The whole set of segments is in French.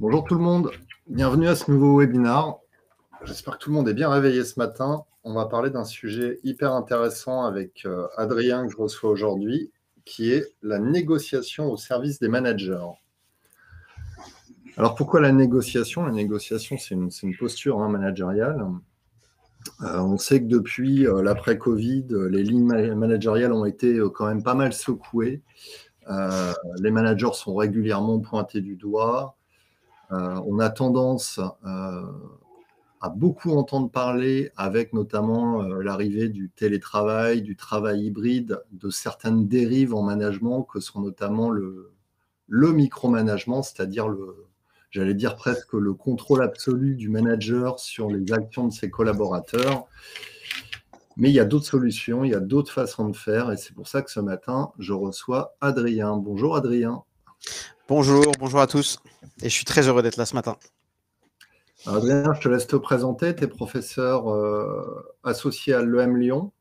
Bonjour tout le monde, bienvenue à ce nouveau webinaire. J'espère que tout le monde est bien réveillé ce matin. On va parler d'un sujet hyper intéressant avec euh, Adrien que je reçois aujourd'hui, qui est la négociation au service des managers. Alors pourquoi la négociation La négociation, c'est une, posture hein, managériale. Euh, on sait que depuis euh, l'après-Covid, les lignes managériales ont été quand même pas mal secouées. les managers sont régulièrement pointés du doigt. Euh, on a tendance euh, à beaucoup entendre parler, avec notamment euh, l'arrivée du télétravail, du travail hybride, de certaines dérives en management que sont notamment le, le micromanagement, c'est-à-dire le, j'allais dire presque le contrôle absolu du manager sur les actions de ses collaborateurs. Mais il y a d'autres solutions, il y a d'autres façons de faire, et c'est pour ça que ce matin, je reçois Adrien. Bonjour Adrien. Bonjour, bonjour à tous. Et je suis très heureux d'être là ce matin. je te laisse te présenter. Tu es professeur euh, associé à l'EM Lyon.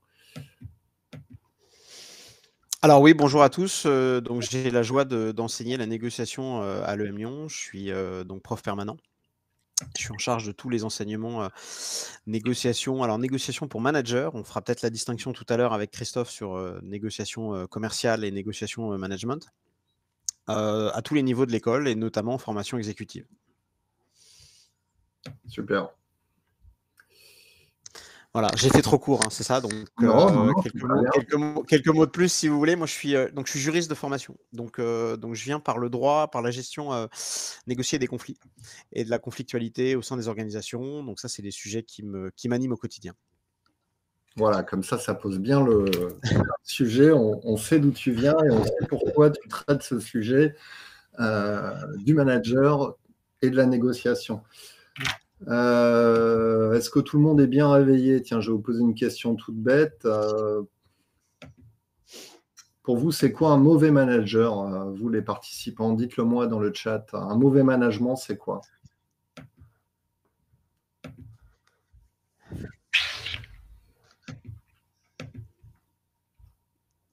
Alors oui, bonjour à tous. Euh, donc j'ai la joie d'enseigner la négociation euh, à l'EM Lyon. Je suis donc prof permanent. Je suis en charge de tous les enseignements, négociation. Alors, négociation pour manager, on fera peut-être la distinction tout à l'heure avec Christophe sur négociation commerciale et négociation management. Euh, à tous les niveaux de l'école et notamment en formation exécutive. Super. Voilà, j'ai fait trop court, hein, c'est ça. Donc euh, quelques, mots, de plus si vous voulez. Moi, je suis euh, donc je suis juriste de formation, donc donc je viens par le droit, par la gestion négocier des conflits et de la conflictualité au sein des organisations. Donc ça, c'est des sujets qui qui m'animent au quotidien. Voilà, comme ça, ça pose bien le sujet. On, sait d'où tu viens et on sait pourquoi tu traites ce sujet euh, du manager et de la négociation. Euh, est-ce que tout le monde est bien réveillé Tiens, je vais vous poser une question toute bête. Euh, pour vous, c'est quoi un mauvais manager Vous, les participants, dites-le moi dans le chat. Un mauvais management, c'est quoi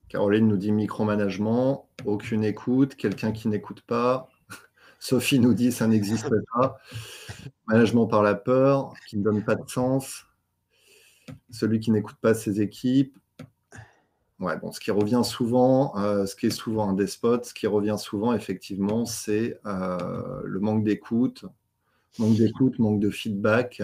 Caroline nous dit micromanagement, aucune écoute, quelqu'un qui n'écoute pas. Sophie nous dit ça n'existe pas. Management par la peur, qui ne donne pas de sens. Celui qui n'écoute pas ses équipes. Ouais, bon, ce qui revient souvent, euh, ce qui est souvent un despote, ce qui revient souvent, effectivement, c'est euh, le manque d'écoute, manque d'écoute, manque de feedback,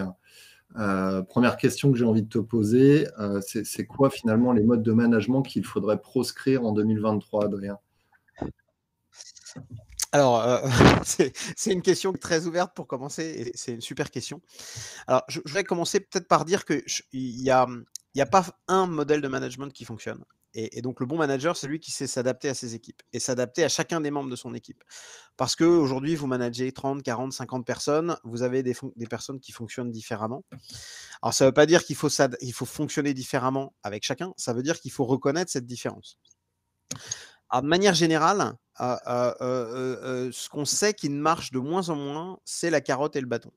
euh, première question que j'ai envie de te poser, euh, c'est quoi finalement les modes de management qu'il faudrait proscrire en 2023, Adrien alors, euh, c'est une question très ouverte pour commencer, et c'est une super question. Alors, je, vais commencer peut-être par dire qu'il n'y a pas un modèle de management qui fonctionne. Et, donc le bon manager, c'est lui qui sait s'adapter à ses équipes et s'adapter à chacun des membres de son équipe. Parce qu'aujourd'hui, vous managez 30, 40, 50 personnes, vous avez des, personnes qui fonctionnent différemment. Alors ça ne veut pas dire qu'il faut, il faut fonctionner différemment avec chacun, ça veut dire qu'il faut reconnaître cette différence. de manière générale, euh, euh, euh, ce qu'on sait qui ne marche de moins en moins, c'est la carotte et le bâton.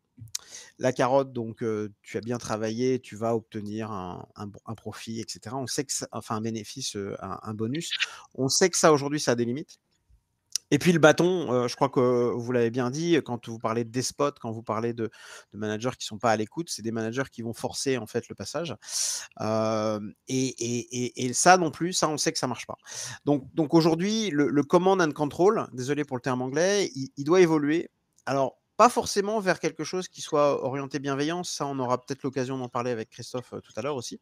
La carotte, donc, tu as bien travaillé, tu vas obtenir un, profit, etc. On sait que, ça, enfin, un bénéfice, un, bonus. On sait que ça aujourd'hui, ça a des limites. Et puis le bâton, je crois que vous l'avez bien dit, quand vous parlez de despotes, quand vous parlez de, managers qui sont pas à l'écoute, c'est des managers qui vont forcer en fait le passage. et, ça non plus, ça on sait que ça marche pas. Donc, aujourd'hui, le, command and control, désolé pour le terme anglais, il, il doit évoluer. Alors pas forcément vers quelque chose qui soit orienté bienveillance. Ça, on aura peut-être l'occasion d'en parler avec Christophe tout à l'heure aussi.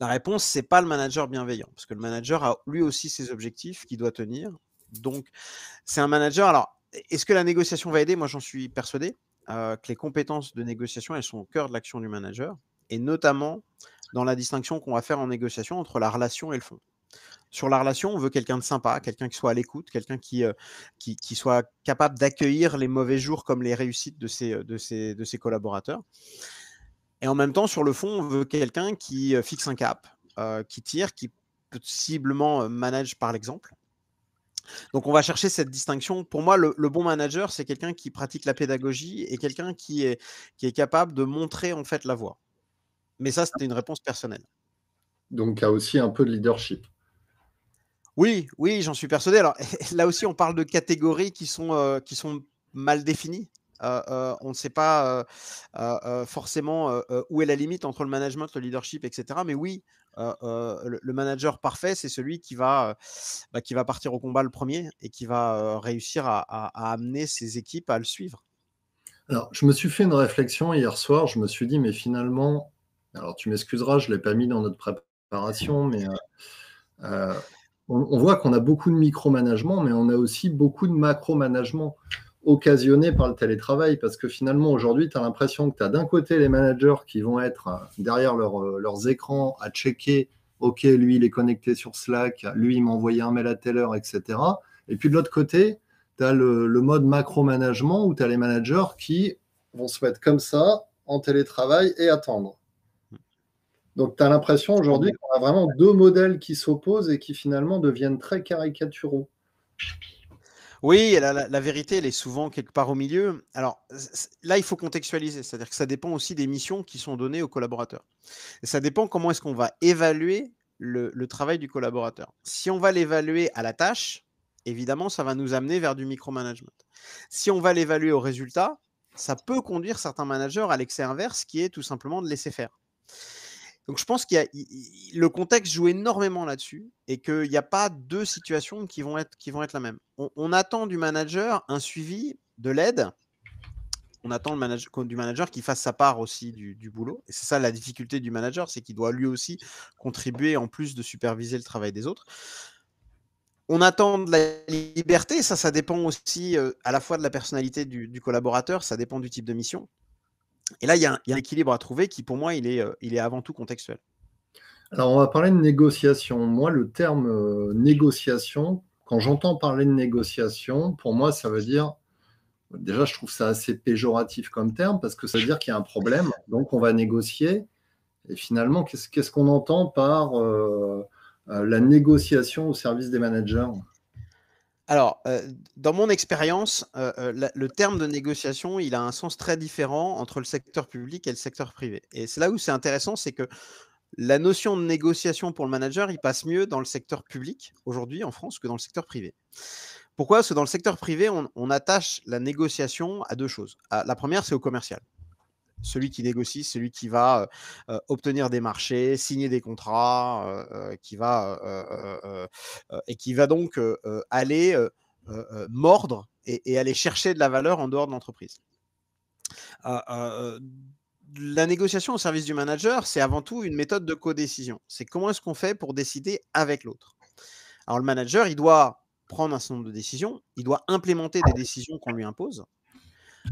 La réponse, c'est pas le manager bienveillant, parce que le manager a lui aussi ses objectifs qu'il doit tenir. Donc, c'est un manager. Alors, est-ce que la négociation va aider Moi, j'en suis persuadé que les compétences de négociation, elles sont au cœur de l'action du manager, et notamment dans la distinction qu'on va faire en négociation entre la relation et le fond. Sur la relation, on veut quelqu'un de sympa, quelqu'un qui soit à l'écoute, quelqu'un qui, euh, soit capable d'accueillir les mauvais jours comme les réussites euh, de ses, de ses, collaborateurs. Et en même temps, sur le fond, on veut quelqu'un qui euh, fixe un cap, qui tire, qui possiblement manage par l'exemple. Donc on va chercher cette distinction. Pour moi, le, bon manager, c'est quelqu'un qui pratique la pédagogie et quelqu'un qui est, capable de montrer en fait la voie. Mais ça, c'était une réponse personnelle. Donc il y a aussi un peu de leadership. Oui, oui, j'en suis persuadé. Alors là aussi, on parle de catégories qui sont, euh, qui sont mal définies. Euh, euh, on ne sait pas forcément où est la limite entre le management, le leadership, etc. Mais oui, le, manager parfait, c'est celui qui va, bah, qui va partir au combat le premier et qui va réussir à, amener ses équipes à le suivre. Alors, je me suis fait une réflexion hier soir. Je me suis dit, mais finalement, alors tu m'excuseras, je ne l'ai pas mis dans notre préparation, mais on, voit qu'on a beaucoup de micromanagement, mais on a aussi beaucoup de macro-management occasionné par le télétravail, parce que finalement, aujourd'hui, tu as l'impression que tu as d'un côté les managers qui vont être euh, derrière euh, leurs écrans à checker, OK, lui, il est connecté sur Slack, lui, il m'a envoyé un mail à telle heure, etc. Et puis de l'autre côté, tu as le, le mode macro-management où tu as les managers qui vont se mettre comme ça, en télétravail, et attendre. Donc, tu as l'impression aujourd'hui qu'on a vraiment deux modèles qui s'opposent et qui finalement deviennent très caricaturaux. Oui, la, vérité, elle est souvent quelque part au milieu. Alors là, il faut contextualiser, c'est-à-dire que ça dépend aussi des missions qui sont données aux collaborateurs. Et ça dépend comment est-ce qu'on va évaluer le, le, travail du collaborateur. Si on va l'évaluer à la tâche, évidemment, ça va nous amener vers du micromanagement. Si on va l'évaluer au résultat, ça peut conduire certains managers à l'excès inverse, qui est tout simplement de laisser faire. Donc je pense qu'il y a le contexte joue énormément là-dessus et qu'il n'y a pas deux situations qui vont être, qui vont être la même. On, attend du manager un suivi de l'aide. On attend du manager qui fasse sa part aussi du, boulot. Et c'est ça la difficulté du manager, c'est qu'il doit lui aussi contribuer en plus de superviser le travail des autres. On attend de la liberté, ça, ça dépend aussi euh, à la fois de la personnalité du collaborateur, ça dépend du type de mission. Et là, il y, a un, équilibre à trouver qui, pour moi, euh, il est, avant tout contextuel. Alors, on va parler de négociation. Moi, le terme euh, négociation, quand j'entends parler de négociation, pour moi, ça veut dire, déjà, je trouve ça assez péjoratif comme terme, parce que ça veut dire qu'il y a un problème, donc on va négocier. Et finalement, qu'est-ce qu'on entend par euh, la négociation au service des managers alors, euh, dans mon expérience, euh, euh, le terme de négociation, il a un sens très différent entre le secteur public et le secteur privé. Et c'est là où c'est intéressant, c'est que la notion de négociation pour le manager, il passe mieux dans le secteur public aujourd'hui en France que dans le secteur privé. Pourquoi Parce que dans le secteur privé, on, attache la négociation à deux choses. Ah, la première, c'est au commercial celui qui négocie, celui qui va obtenir des marchés, signer des contrats, qui va et qui va donc aller mordre et, aller chercher de la valeur en dehors de l'entreprise. la négociation au service du manager, c'est avant tout une méthode de codécision. C'est comment est-ce qu'on fait pour décider avec l'autre. Alors le manager, il doit prendre un certain nombre de décisions, il doit implémenter des décisions qu'on lui impose,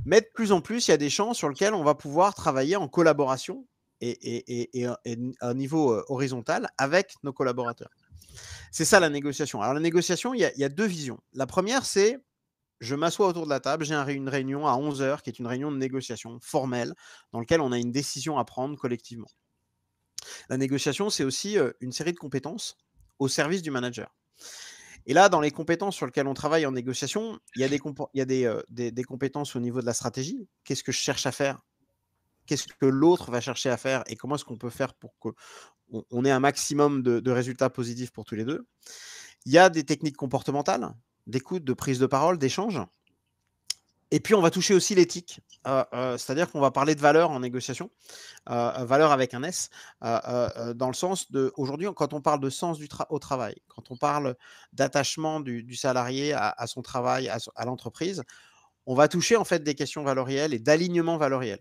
mais de plus en plus, il y a des champs sur lesquels on va pouvoir travailler en collaboration et, à un niveau euh, horizontal avec nos collaborateurs. C'est ça la négociation. Alors la négociation, il y, a, il y a deux visions. La première, c'est je m'assois autour de la table, j'ai une réunion à 11h qui est une réunion de négociation formelle dans laquelle on a une décision à prendre collectivement. La négociation, c'est aussi euh, une série de compétences au service du manager. Et là, dans les compétences sur lesquelles on travaille en négociation, il y a des, euh, compétences au niveau de la stratégie. Qu'est-ce que je cherche à faire Qu'est-ce que l'autre va chercher à faire Et comment est-ce qu'on peut faire pour qu'on on ait un maximum de, de, résultats positifs pour tous les deux Il y a des techniques comportementales, d'écoute, de prise de parole, d'échange. Et puis, on va toucher aussi l'éthique, euh, euh, c'est-à-dire qu'on va parler de valeur en négociation, euh, valeur avec un S, dans le sens de, aujourd'hui, quand on parle de sens du au travail, quand on parle d'attachement du, salarié à, son travail, à, l'entreprise, on va toucher en fait des questions valorielles et d'alignement valoriel.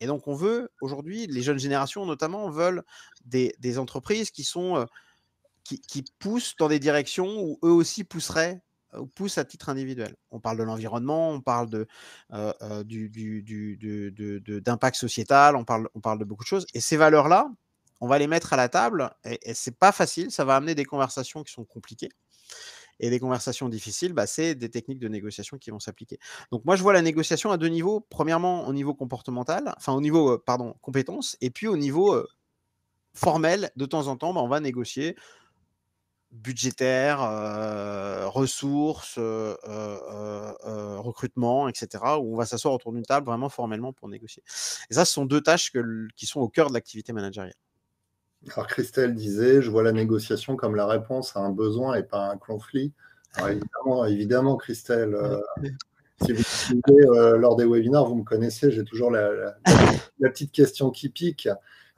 Et donc, on veut, aujourd'hui, les jeunes générations notamment veulent des, entreprises qui sont... qui, poussent dans des directions où eux aussi pousseraient pousse à titre individuel. On parle de l'environnement, on parle de, euh, euh, du, d'impact sociétal, on parle, on parle de beaucoup de choses. Et ces valeurs-là, on va les mettre à la table et, et c'est pas facile. Ça va amener des conversations qui sont compliquées. Et des conversations difficiles, bah, c'est des techniques de négociation qui vont s'appliquer. Donc moi, je vois la négociation à deux niveaux. Premièrement, au niveau comportemental, enfin au niveau, euh, pardon, compétence, et puis au niveau formel, de temps en temps, bah, on va négocier budgétaires, euh, ressources, euh, euh, recrutement, etc., où on va s'asseoir autour d'une table vraiment formellement pour négocier. Et ça, ce sont deux tâches qui sont au cœur de l'activité managériale. Alors Christelle disait, je vois la négociation comme la réponse à un besoin et pas un conflit. Alors évidemment, Christelle, si vous suivez lors des webinaires, vous me connaissez, j'ai toujours la, la petite question qui pique.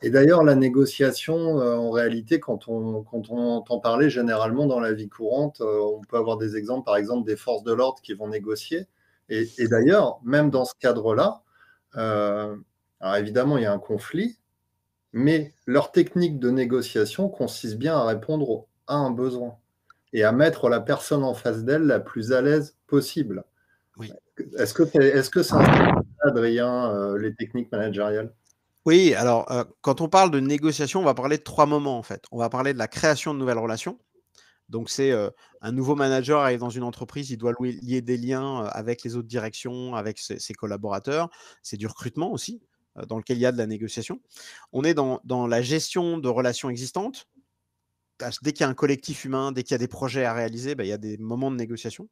Et d'ailleurs, la négociation, euh, en réalité, quand on, quand on entend parler généralement dans la vie courante, euh, on peut avoir des exemples, par exemple, des forces de l'ordre qui vont négocier. Et, d'ailleurs, même dans ce cadre-là, euh, évidemment, il y a un conflit, mais leur technique de négociation consiste bien à répondre à un besoin et à mettre la personne en face d'elle la plus à l'aise possible. Est-ce que, est -ce que ça, Adrien, les techniques managériales oui, alors quand on parle de négociation, on va parler de trois moments en fait. On va parler de la création de nouvelles relations. Donc c'est un nouveau manager arrive dans une entreprise, il doit lier des liens avec les autres directions, avec ses, collaborateurs. C'est du recrutement aussi, dans lequel il y a de la négociation. On est dans la gestion de relations existantes dès qu'il y a un collectif humain, dès qu'il y a des projets à réaliser, bah, il y a des moments de négociation.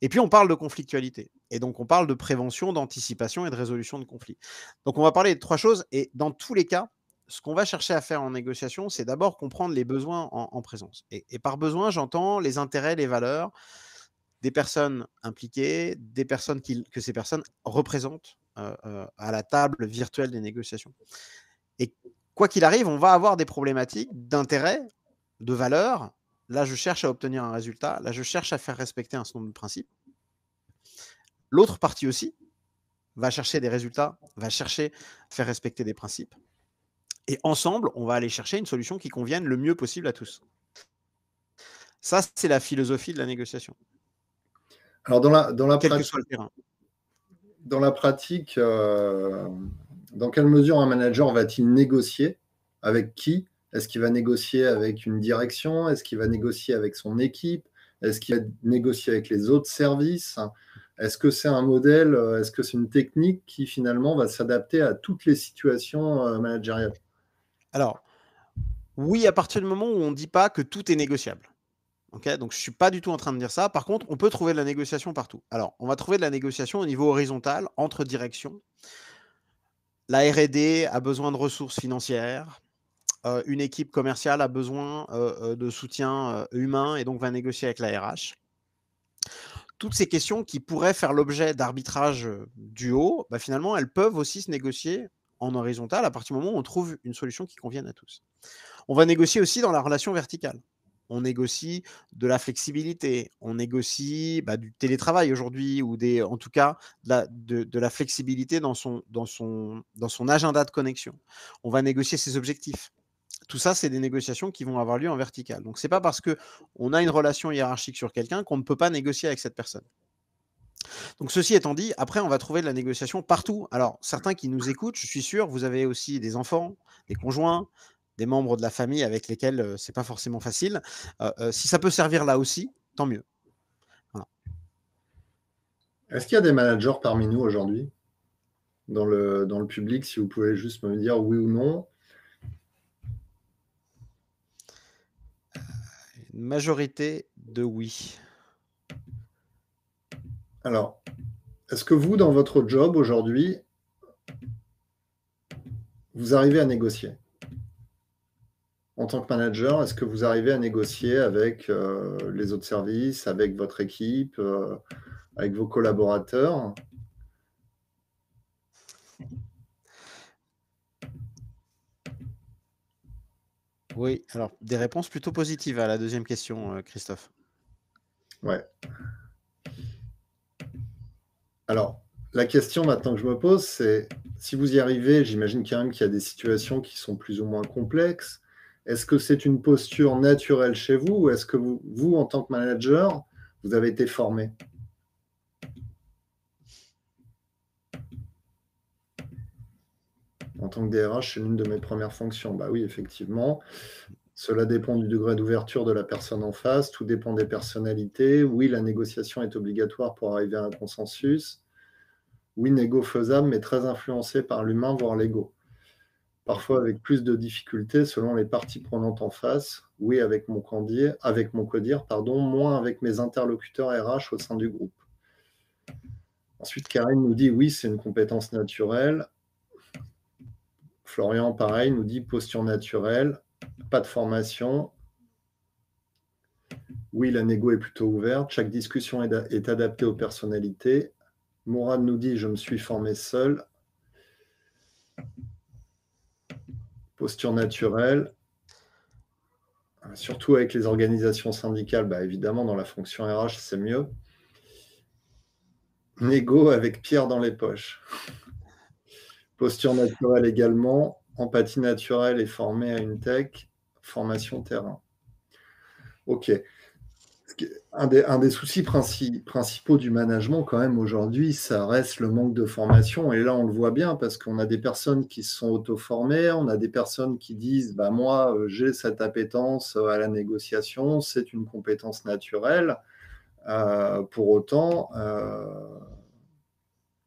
Et puis on parle de conflictualité. Et donc on parle de prévention, d'anticipation et de résolution de conflits. Donc on va parler de trois choses. Et dans tous les cas, ce qu'on va chercher à faire en négociation, c'est d'abord comprendre les besoins en, présence. Et, par besoin, j'entends les intérêts, les valeurs des personnes impliquées, des personnes que ces personnes représentent euh, euh, à la table virtuelle des négociations. Et quoi qu'il arrive, on va avoir des problématiques d'intérêt de valeur. Là, je cherche à obtenir un résultat. Là, je cherche à faire respecter un certain nombre de principes. L'autre partie aussi va chercher des résultats, va chercher à faire respecter des principes. Et ensemble, on va aller chercher une solution qui convienne le mieux possible à tous. Ça, c'est la philosophie de la négociation. Alors, dans la, dans pratique, Dans la pratique, euh, dans quelle mesure un manager va-t-il négocier Avec qui est-ce qu'il va négocier avec une direction Est-ce qu'il va négocier avec son équipe Est-ce qu'il va négocier avec les autres services Est-ce que c'est un modèle euh, Est-ce que c'est une technique qui finalement va s'adapter à toutes les situations euh, managériales Alors, oui, à partir du moment où on ne dit pas que tout est négociable. Donc, je ne suis pas du tout en train de dire ça. Par contre, on peut trouver de la négociation partout. Alors, on va trouver de la négociation au niveau horizontal, entre directions. La RD a besoin de ressources financières. Euh, une équipe commerciale a besoin euh, euh, de soutien humain et donc va négocier avec la RH. Toutes ces questions qui pourraient faire l'objet d'arbitrage du haut, bah, finalement, elles peuvent aussi se négocier en horizontal à partir du moment où on trouve une solution qui convienne à tous. On va négocier aussi dans la relation verticale on négocie de la flexibilité, on négocie bah, du télétravail aujourd'hui ou en tout cas de la, flexibilité dans son, dans son agenda de connexion. On va négocier ses objectifs tout ça, c'est des négociations qui vont avoir lieu en vertical. Donc, ce n'est pas parce qu'on a une relation hiérarchique sur quelqu'un qu'on ne peut pas négocier avec cette personne. Donc, ceci étant dit, après, on va trouver de la négociation partout. Alors, certains qui nous écoutent, je suis sûr, vous avez aussi des enfants, des conjoints, des membres de la famille avec lesquels euh, ce n'est pas forcément facile. Euh, euh, si ça peut servir là aussi, tant mieux. Est-ce qu'il y a des managers parmi nous aujourd'hui dans le, dans le public, si vous pouvez juste me dire oui ou non, majorité de oui. Alors, est-ce que vous, dans votre job aujourd'hui, vous arrivez à négocier en tant que manager, est-ce que vous arrivez à négocier avec euh, les autres services, avec votre équipe, euh, avec vos collaborateurs Oui, alors des réponses plutôt positives à la deuxième question, euh, Christophe. Ouais. Alors, la question maintenant que je me pose, c'est si vous y arrivez, j'imagine quand même qu'il y a des situations qui sont plus ou moins complexes. Est-ce que c'est une posture naturelle chez vous ou est-ce que vous, vous, en tant que manager, vous avez été formé En tant que DRH, c'est l'une de mes premières fonctions. Bah oui, effectivement. Cela dépend du degré d'ouverture de la personne en face, tout dépend des personnalités. Oui, la négociation est obligatoire pour arriver à un consensus. Oui, négo faisable, mais très influencé par l'humain, voire l'ego. Parfois avec plus de difficultés selon les parties prenantes en face. Oui, avec mon codire, avec mon codir, pardon, moins avec mes interlocuteurs RH au sein du groupe. Ensuite, Karine nous dit oui, c'est une compétence naturelle. Florian, pareil, nous dit posture naturelle, pas de formation. Oui, la négo est plutôt ouverte. Chaque discussion est, adaptée aux personnalités. Mourad nous dit je me suis formé seul. Posture naturelle. Surtout avec les organisations syndicales, bah, évidemment, dans la fonction RH, c'est mieux. Négo avec Pierre dans les poches. Posture naturelle également. Empathie naturelle et formée à une tech. Formation terrain. OK. Un des, un des soucis principaux du management, quand même, aujourd'hui, ça reste le manque de formation. Et là, on le voit bien parce qu'on a des personnes qui se sont auto-formées, on a des personnes qui disent bah, Moi, euh, j'ai cette appétence euh, à la négociation, c'est une compétence naturelle. Euh, pour autant, euh,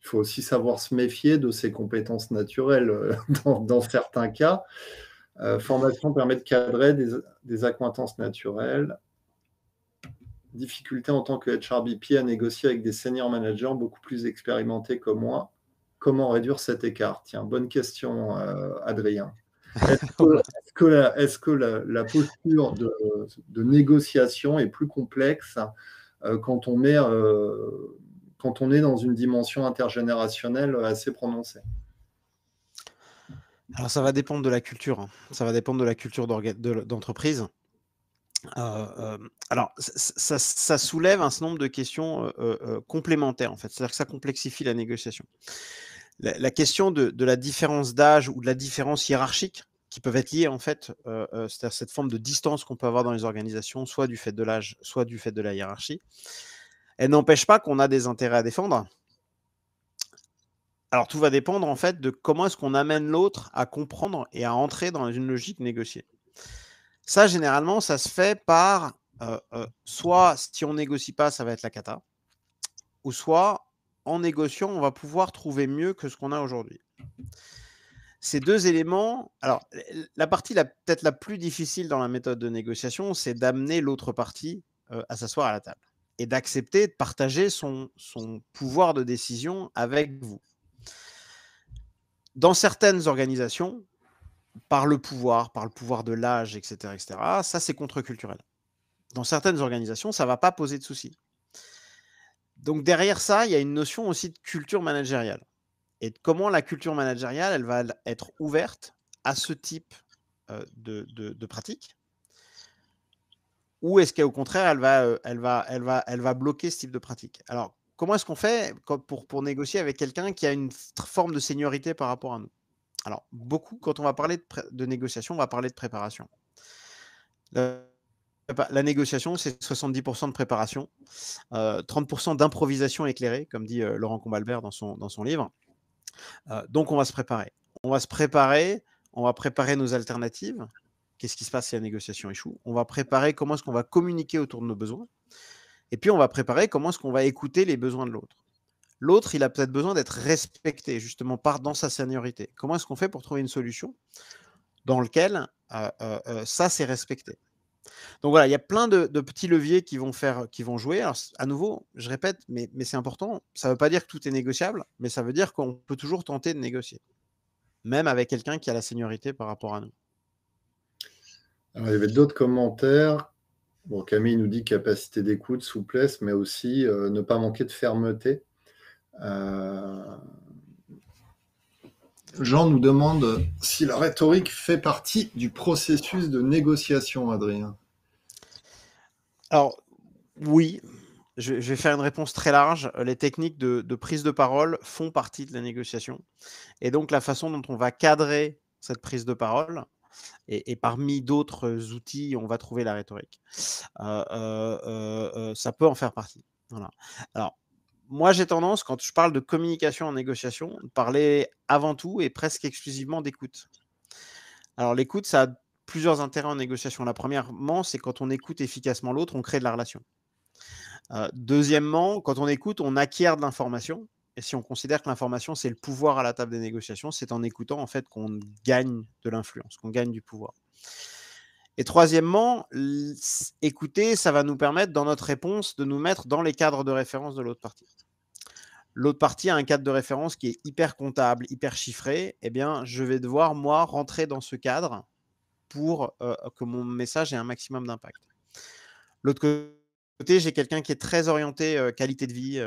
il faut aussi savoir se méfier de ses compétences naturelles euh, dans, certains cas. Euh, formation permet de cadrer des, des, accointances naturelles. Difficulté en tant que HRBP à négocier avec des seniors managers beaucoup plus expérimentés que moi. Comment réduire cet écart Tiens, bonne question, euh, Adrien. Est-ce que, la, posture de, négociation est plus complexe quand on met quand on est dans une dimension intergénérationnelle assez prononcée Alors ça va dépendre de la culture, hein. ça va dépendre de la culture d'entreprise. Euh, euh, alors, ça, soulève un certain nombre de questions euh, complémentaires, en fait. C'est-à-dire que ça complexifie la négociation. La, question de, de, la différence d'âge ou de la différence hiérarchique qui peuvent être liées, en fait, c'est-à-dire cette forme de distance qu'on peut avoir dans les organisations, soit du fait de l'âge, soit du fait de la hiérarchie, elle n'empêche pas qu'on a des intérêts à défendre. Alors tout va dépendre en fait de comment est-ce qu'on amène l'autre à comprendre et à entrer dans une logique négociée. Ça, généralement, ça se fait par euh, euh, soit si on négocie pas, ça va être la cata, ou soit en négociant, on va pouvoir trouver mieux que ce qu'on a aujourd'hui. Ces deux éléments, alors la partie la, peut-être la plus difficile dans la méthode de négociation, c'est d'amener l'autre partie euh, à s'asseoir à la table et d'accepter de partager son, pouvoir de décision avec vous. Dans certaines organisations, par le pouvoir, par le pouvoir de l'âge, etc., etc., ça c'est contre-culturel. Dans certaines organisations, ça ne va pas poser de soucis. Donc derrière ça, il y a une notion aussi de culture managériale. Et de comment la culture managériale, elle va être ouverte à ce type euh, de, pratique ou est-ce qu'au contraire, euh, elle va, bloquer ce type de pratique Alors, comment est-ce qu'on fait pour, négocier avec quelqu'un qui a une forme de seniorité par rapport à nous Alors, beaucoup, quand on va parler de, négociation, on va parler de préparation. La, négociation, c'est 70% de préparation, 30% euh, d'improvisation éclairée, comme dit euh, Laurent Combalbert dans son, livre. donc, on va se préparer. On va se préparer, on va préparer nos alternatives, Qu'est-ce qui se passe si la négociation échoue On va préparer comment est-ce qu'on va communiquer autour de nos besoins. Et puis, on va préparer comment est-ce qu'on va écouter les besoins de l'autre. L'autre, il a peut-être besoin d'être respecté, justement, par dans sa seniorité. Comment est-ce qu'on fait pour trouver une solution dans laquelle euh, euh, euh, ça, c'est respecté donc voilà, il y a plein de, petits leviers qui vont faire, qui vont jouer. Alors, à nouveau, je répète, mais, mais c'est important. Ça ne veut pas dire que tout est négociable, mais ça veut dire qu'on peut toujours tenter de négocier, même avec quelqu'un qui a la seniorité par rapport à nous il y avait d'autres commentaires. Bon, Camille nous dit capacité d'écoute, souplesse, mais aussi euh, ne pas manquer de fermeté. Euh, Jean nous demande si la rhétorique fait partie du processus de négociation, Adrien. Alors, oui, je, vais faire une réponse très large. Les techniques de, prise de parole font partie de la négociation. Et donc, la façon dont on va cadrer cette prise de parole, et, parmi d'autres outils, on va trouver la rhétorique. Euh, euh, euh, ça peut en faire partie. Alors, moi, j'ai tendance, quand je parle de communication en négociation, de parler avant tout et presque exclusivement d'écoute. Alors, l'écoute, ça a plusieurs intérêts en négociation. La premièrement, c'est quand on écoute efficacement l'autre, on crée de la relation. deuxièmement, quand on écoute, on acquiert de l'information. Et si on considère que l'information, c'est le pouvoir à la table des négociations, c'est en écoutant en fait qu'on gagne de l'influence, qu'on gagne du pouvoir. Et troisièmement, écouter, ça va nous permettre dans notre réponse de nous mettre dans les cadres de référence de l'autre partie. L'autre partie a un cadre de référence qui est hyper comptable, hyper chiffré. Eh bien, je vais devoir, moi, rentrer dans ce cadre pour euh, que mon message ait un maximum d'impact. L'autre côté, j'ai quelqu'un qui est très orienté qualité de vie,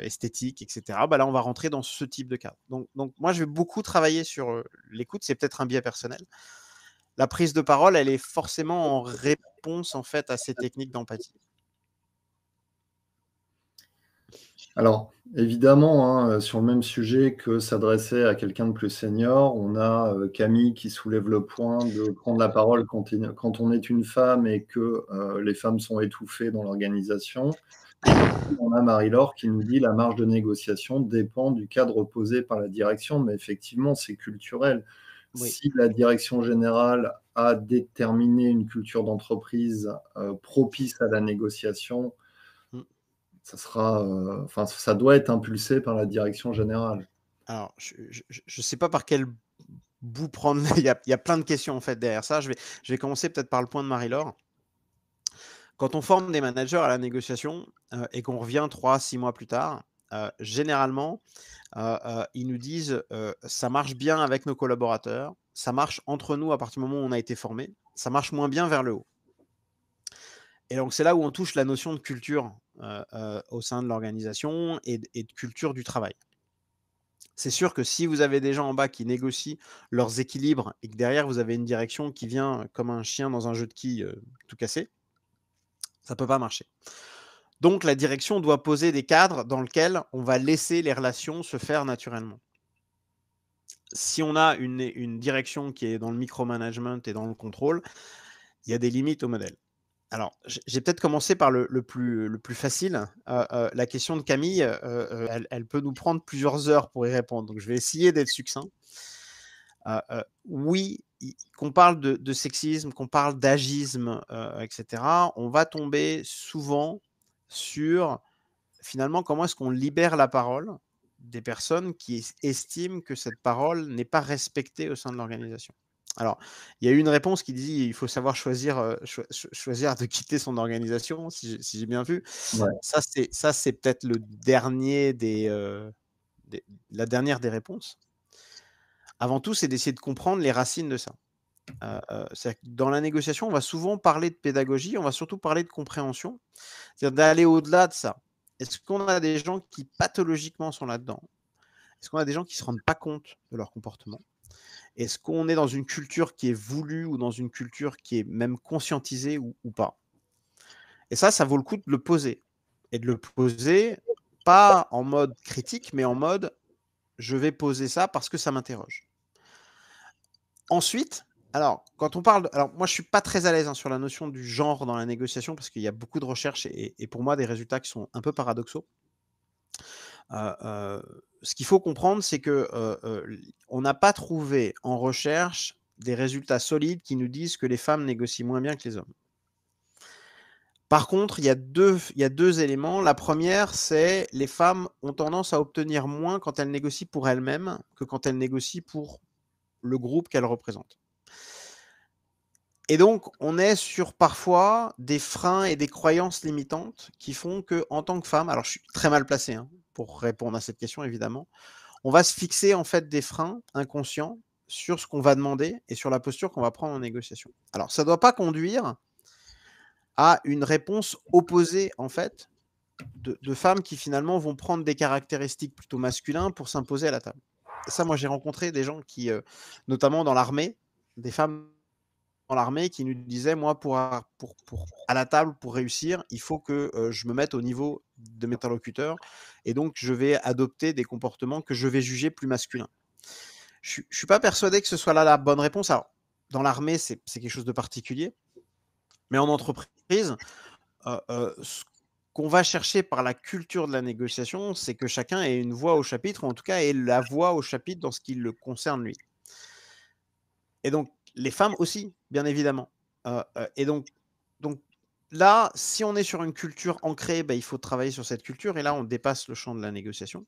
esthétique, etc. Bah là, on va rentrer dans ce type de cas. Donc, donc moi, je vais beaucoup travailler sur l'écoute. C'est peut-être un biais personnel. La prise de parole, elle est forcément en réponse en fait à ces techniques d'empathie. Alors, évidemment, hein, euh, sur le même sujet que s'adresser à quelqu'un de plus senior, on a euh, Camille qui soulève le point de prendre la parole quand, on est une femme et que euh, les femmes sont étouffées dans l'organisation. On a Marie-Laure qui nous dit la marge de négociation dépend du cadre posé par la direction, mais effectivement, c'est culturel. Si la direction générale a déterminé une culture d'entreprise propice à la négociation, ça sera, euh, ça doit être impulsé par la direction générale. Alors, je ne sais pas par quel bout prendre. il, y a, plein de questions en fait derrière ça. Je vais, je vais commencer peut-être par le point de Marie-Laure. Quand on forme des managers à la négociation euh, et qu'on revient trois, six mois plus tard, euh, généralement, ils nous disent ça marche bien avec nos collaborateurs, ça marche entre nous à partir du moment où on a été formé, ça marche moins bien vers le haut. Et donc c'est là où on touche la notion de culture euh, euh, au sein de l'organisation et, de culture du travail. C'est sûr que si vous avez des gens en bas qui négocient leurs équilibres et que derrière vous avez une direction qui vient comme un chien dans un jeu de quilles euh, tout cassé, ça ne peut pas marcher. Donc la direction doit poser des cadres dans lesquels on va laisser les relations se faire naturellement. Si on a une, une direction qui est dans le micromanagement et dans le contrôle, il y a des limites au modèle alors, j'ai peut-être commencé par le, plus, facile. Hein. Euh, euh, la question de Camille, euh, elle, peut nous prendre plusieurs heures pour y répondre, donc je vais essayer d'être succinct. oui, qu'on parle de sexisme, qu'on parle d'agisme, etc., on va tomber souvent sur, finalement, comment est-ce qu'on libère la parole des personnes qui estiment que cette parole n'est pas respectée au sein de l'organisation. Alors, il y a eu une réponse qui dit il faut savoir choisir, choisir de quitter son organisation, si j'ai bien vu. Ça, c'est peut-être le dernier des, la dernière des réponses. Avant tout, c'est d'essayer de comprendre les racines de ça. dans la négociation, on va souvent parler de pédagogie, on va surtout parler de compréhension, c'est-à-dire d'aller au-delà de ça. Est-ce qu'on a des gens qui pathologiquement sont là-dedans Est-ce qu'on a des gens qui ne se rendent pas compte de leur comportement est-ce qu'on est dans une culture qui est voulue ou dans une culture qui est même conscientisée ou, pas Et ça, ça vaut le coup de le poser. Et de le poser, pas en mode critique, mais en mode je vais poser ça parce que ça m'interroge. Ensuite, alors, quand on parle. Alors, moi, je ne suis pas très à l'aise hein, sur la notion du genre dans la négociation parce qu'il y a beaucoup de recherches et, pour moi des résultats qui sont un peu paradoxaux. euh, euh ce qu'il faut comprendre, c'est que euh, euh, on n'a pas trouvé en recherche des résultats solides qui nous disent que les femmes négocient moins bien que les hommes. Par contre, il y, a deux, éléments. La première, c'est les femmes ont tendance à obtenir moins quand elles négocient pour elles-mêmes que quand elles négocient pour le groupe qu'elles représentent. Et donc, on est sur parfois des freins et des croyances limitantes qui font que, en tant que femme, alors je suis très mal placé, hein, pour répondre à cette question, évidemment, on va se fixer en fait des freins inconscients sur ce qu'on va demander et sur la posture qu'on va prendre en négociation. Alors, ça doit pas conduire à une réponse opposée, en fait, de, femmes qui finalement vont prendre des caractéristiques plutôt masculines pour s'imposer à la table. ça, moi, j'ai rencontré des gens qui, euh, notamment dans l'armée, des femmes dans l'armée qui nous disaient, moi, pour, à la table, pour réussir, il faut que euh, je me mette au niveau de mes interlocuteurs. Et donc, je vais adopter des comportements que je vais juger plus masculins. Je ne suis pas persuadé que ce soit là la bonne réponse. dans l'armée, c'est quelque chose de particulier. Mais en entreprise, euh, euh, ce qu'on va chercher par la culture de la négociation, c'est que chacun ait une voix au chapitre, ou en tout cas ait la voix au chapitre dans ce qui le concerne lui. Et donc, les femmes aussi, bien évidemment. Euh, et donc, là, si on est sur une culture ancrée, bah, il faut travailler sur cette culture. Et là, on dépasse le champ de la négociation.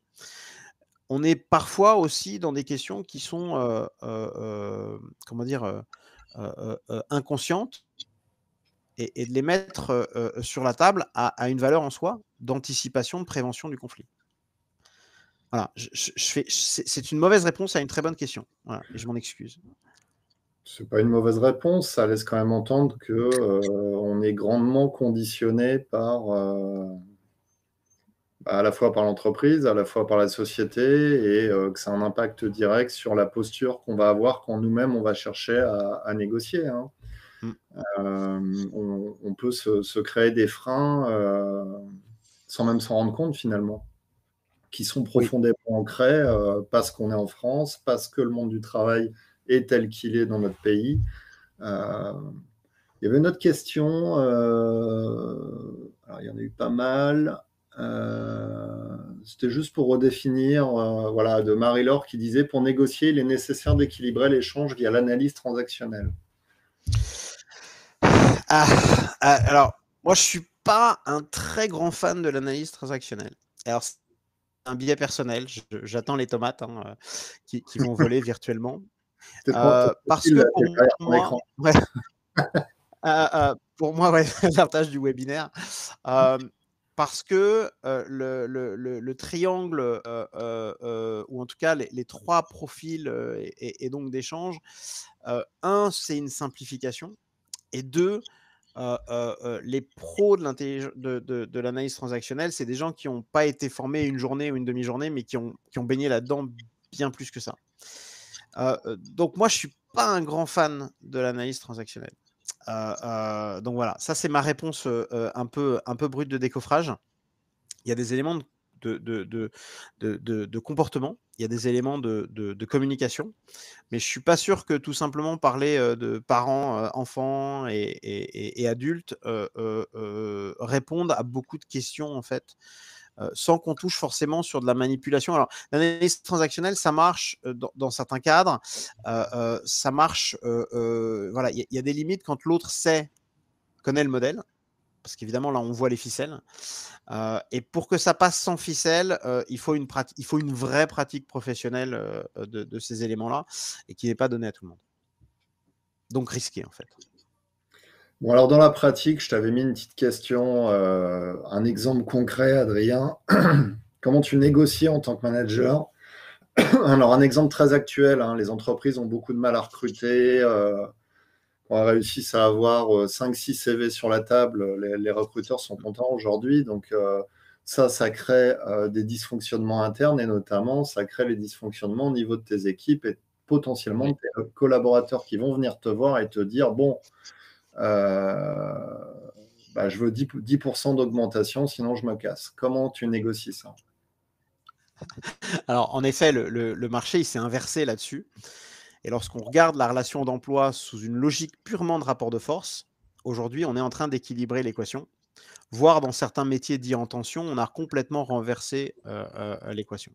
On est parfois aussi dans des questions qui sont, euh, euh, euh, comment dire, inconscientes. Et, de les mettre sur la table à, une valeur en soi d'anticipation, de prévention du conflit. Voilà, c'est une mauvaise réponse à une très bonne question. et je m'en excuse n'est pas une mauvaise réponse. Ça laisse quand même entendre qu'on euh, est grandement conditionné par euh, bah, à la fois par l'entreprise, à la fois par la société, et euh, que ça a un impact direct sur la posture qu'on va avoir quand nous-mêmes on va chercher à, négocier. Hein. Hmm. On, peut se, créer des freins sans même s'en rendre compte finalement, qui sont profondément ancrés parce qu'on est en France, parce que le monde du travail tel qu'il est dans notre pays. Euh, il y avait une autre question. Euh, il y en a eu pas mal. Euh, c'était juste pour redéfinir, voilà, de Marie-Laure qui disait pour négocier, il est nécessaire d'équilibrer l'échange via l'analyse transactionnelle. Ah, ah, alors, moi, je suis pas un très grand fan de l'analyse transactionnelle. Alors, un billet personnel. J'attends les tomates hein, qui, qui vont voler virtuellement. Euh, parce que euh, euh, pour moi, ouais, euh, pour du webinaire, parce que le, triangle, ou en tout cas les, trois profils et, donc d'échange, un, c'est une simplification, et deux, les pros de, de, l'analyse transactionnelle, c'est des gens qui n'ont pas été formés une journée ou une demi-journée, mais qui qui ont baigné là-dedans bien plus que ça. Euh, euh, donc moi, je suis pas un grand fan de l'analyse transactionnelle. Euh, donc voilà, ça c'est ma réponse un, peu, un peu brute de décoffrage. Il y a des éléments de de, de, comportement, il y a des éléments de, communication, mais je ne suis pas sûr que tout simplement parler de parents, enfants et, et, adultes répondent à beaucoup de questions en fait euh, sans qu'on touche forcément sur de la manipulation. Alors, l'analyse transactionnelle, ça marche euh, dans, certains cadres. Euh, ça marche, voilà, il y, a des limites quand l'autre sait, connaît le modèle parce qu'évidemment là on voit les ficelles. et pour que ça passe sans ficelle, il, faut une il faut une vraie pratique professionnelle de, de, ces éléments-là et qui n'est pas donnée à tout le monde. Donc risqué en fait. Bon, alors dans la pratique, je t'avais mis une petite question, euh, un exemple concret, Adrien. Comment tu négocies en tant que manager Alors, un exemple très actuel, hein, les entreprises ont beaucoup de mal à recruter. Euh, on réussit à avoir 5-6 euh, CV sur la table. Les, recruteurs sont contents aujourd'hui. Donc, ça, ça crée des dysfonctionnements internes et notamment, ça crée les dysfonctionnements au niveau de tes équipes et potentiellement de tes collaborateurs qui vont venir te voir et te dire, bon, euh, bah, je veux 10%, d'augmentation, sinon je me casse. Comment tu négocies ça Alors, en effet, le, marché, il s'est inversé là-dessus. Et lorsqu'on regarde la relation d'emploi sous une logique purement de rapport de force, aujourd'hui, on est en train d'équilibrer l'équation, voire dans certains métiers dits en tension, on a complètement renversé euh, euh, l'équation.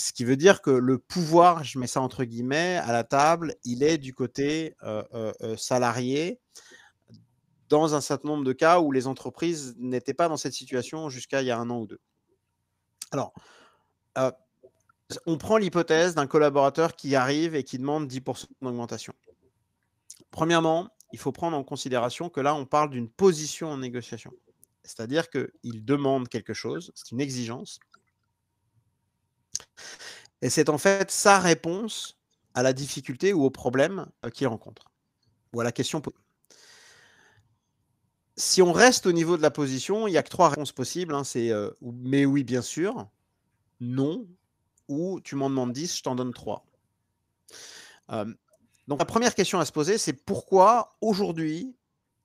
Ce qui veut dire que le pouvoir, je mets ça entre guillemets, à la table, il est du côté euh, euh, euh, salarié dans un certain nombre de cas où les entreprises n'étaient pas dans cette situation jusqu'à il y a un an ou deux. Alors, on prend l'hypothèse d'un collaborateur qui arrive et qui demande 10% d'augmentation. Premièrement, il faut prendre en considération que là, on parle d'une position en négociation. C'est-à-dire qu'il demande quelque chose, c'est une exigence. Et c'est en fait sa réponse à la difficulté ou au problème euh, qu'il rencontre, ou à la question posée. Si on reste au niveau de la position, il n'y a que trois réponses possibles. Hein, c'est euh, mais oui, bien sûr, non, ou tu m'en demandes 10, je t'en donne 3. Euh, donc la première question à se poser, c'est pourquoi aujourd'hui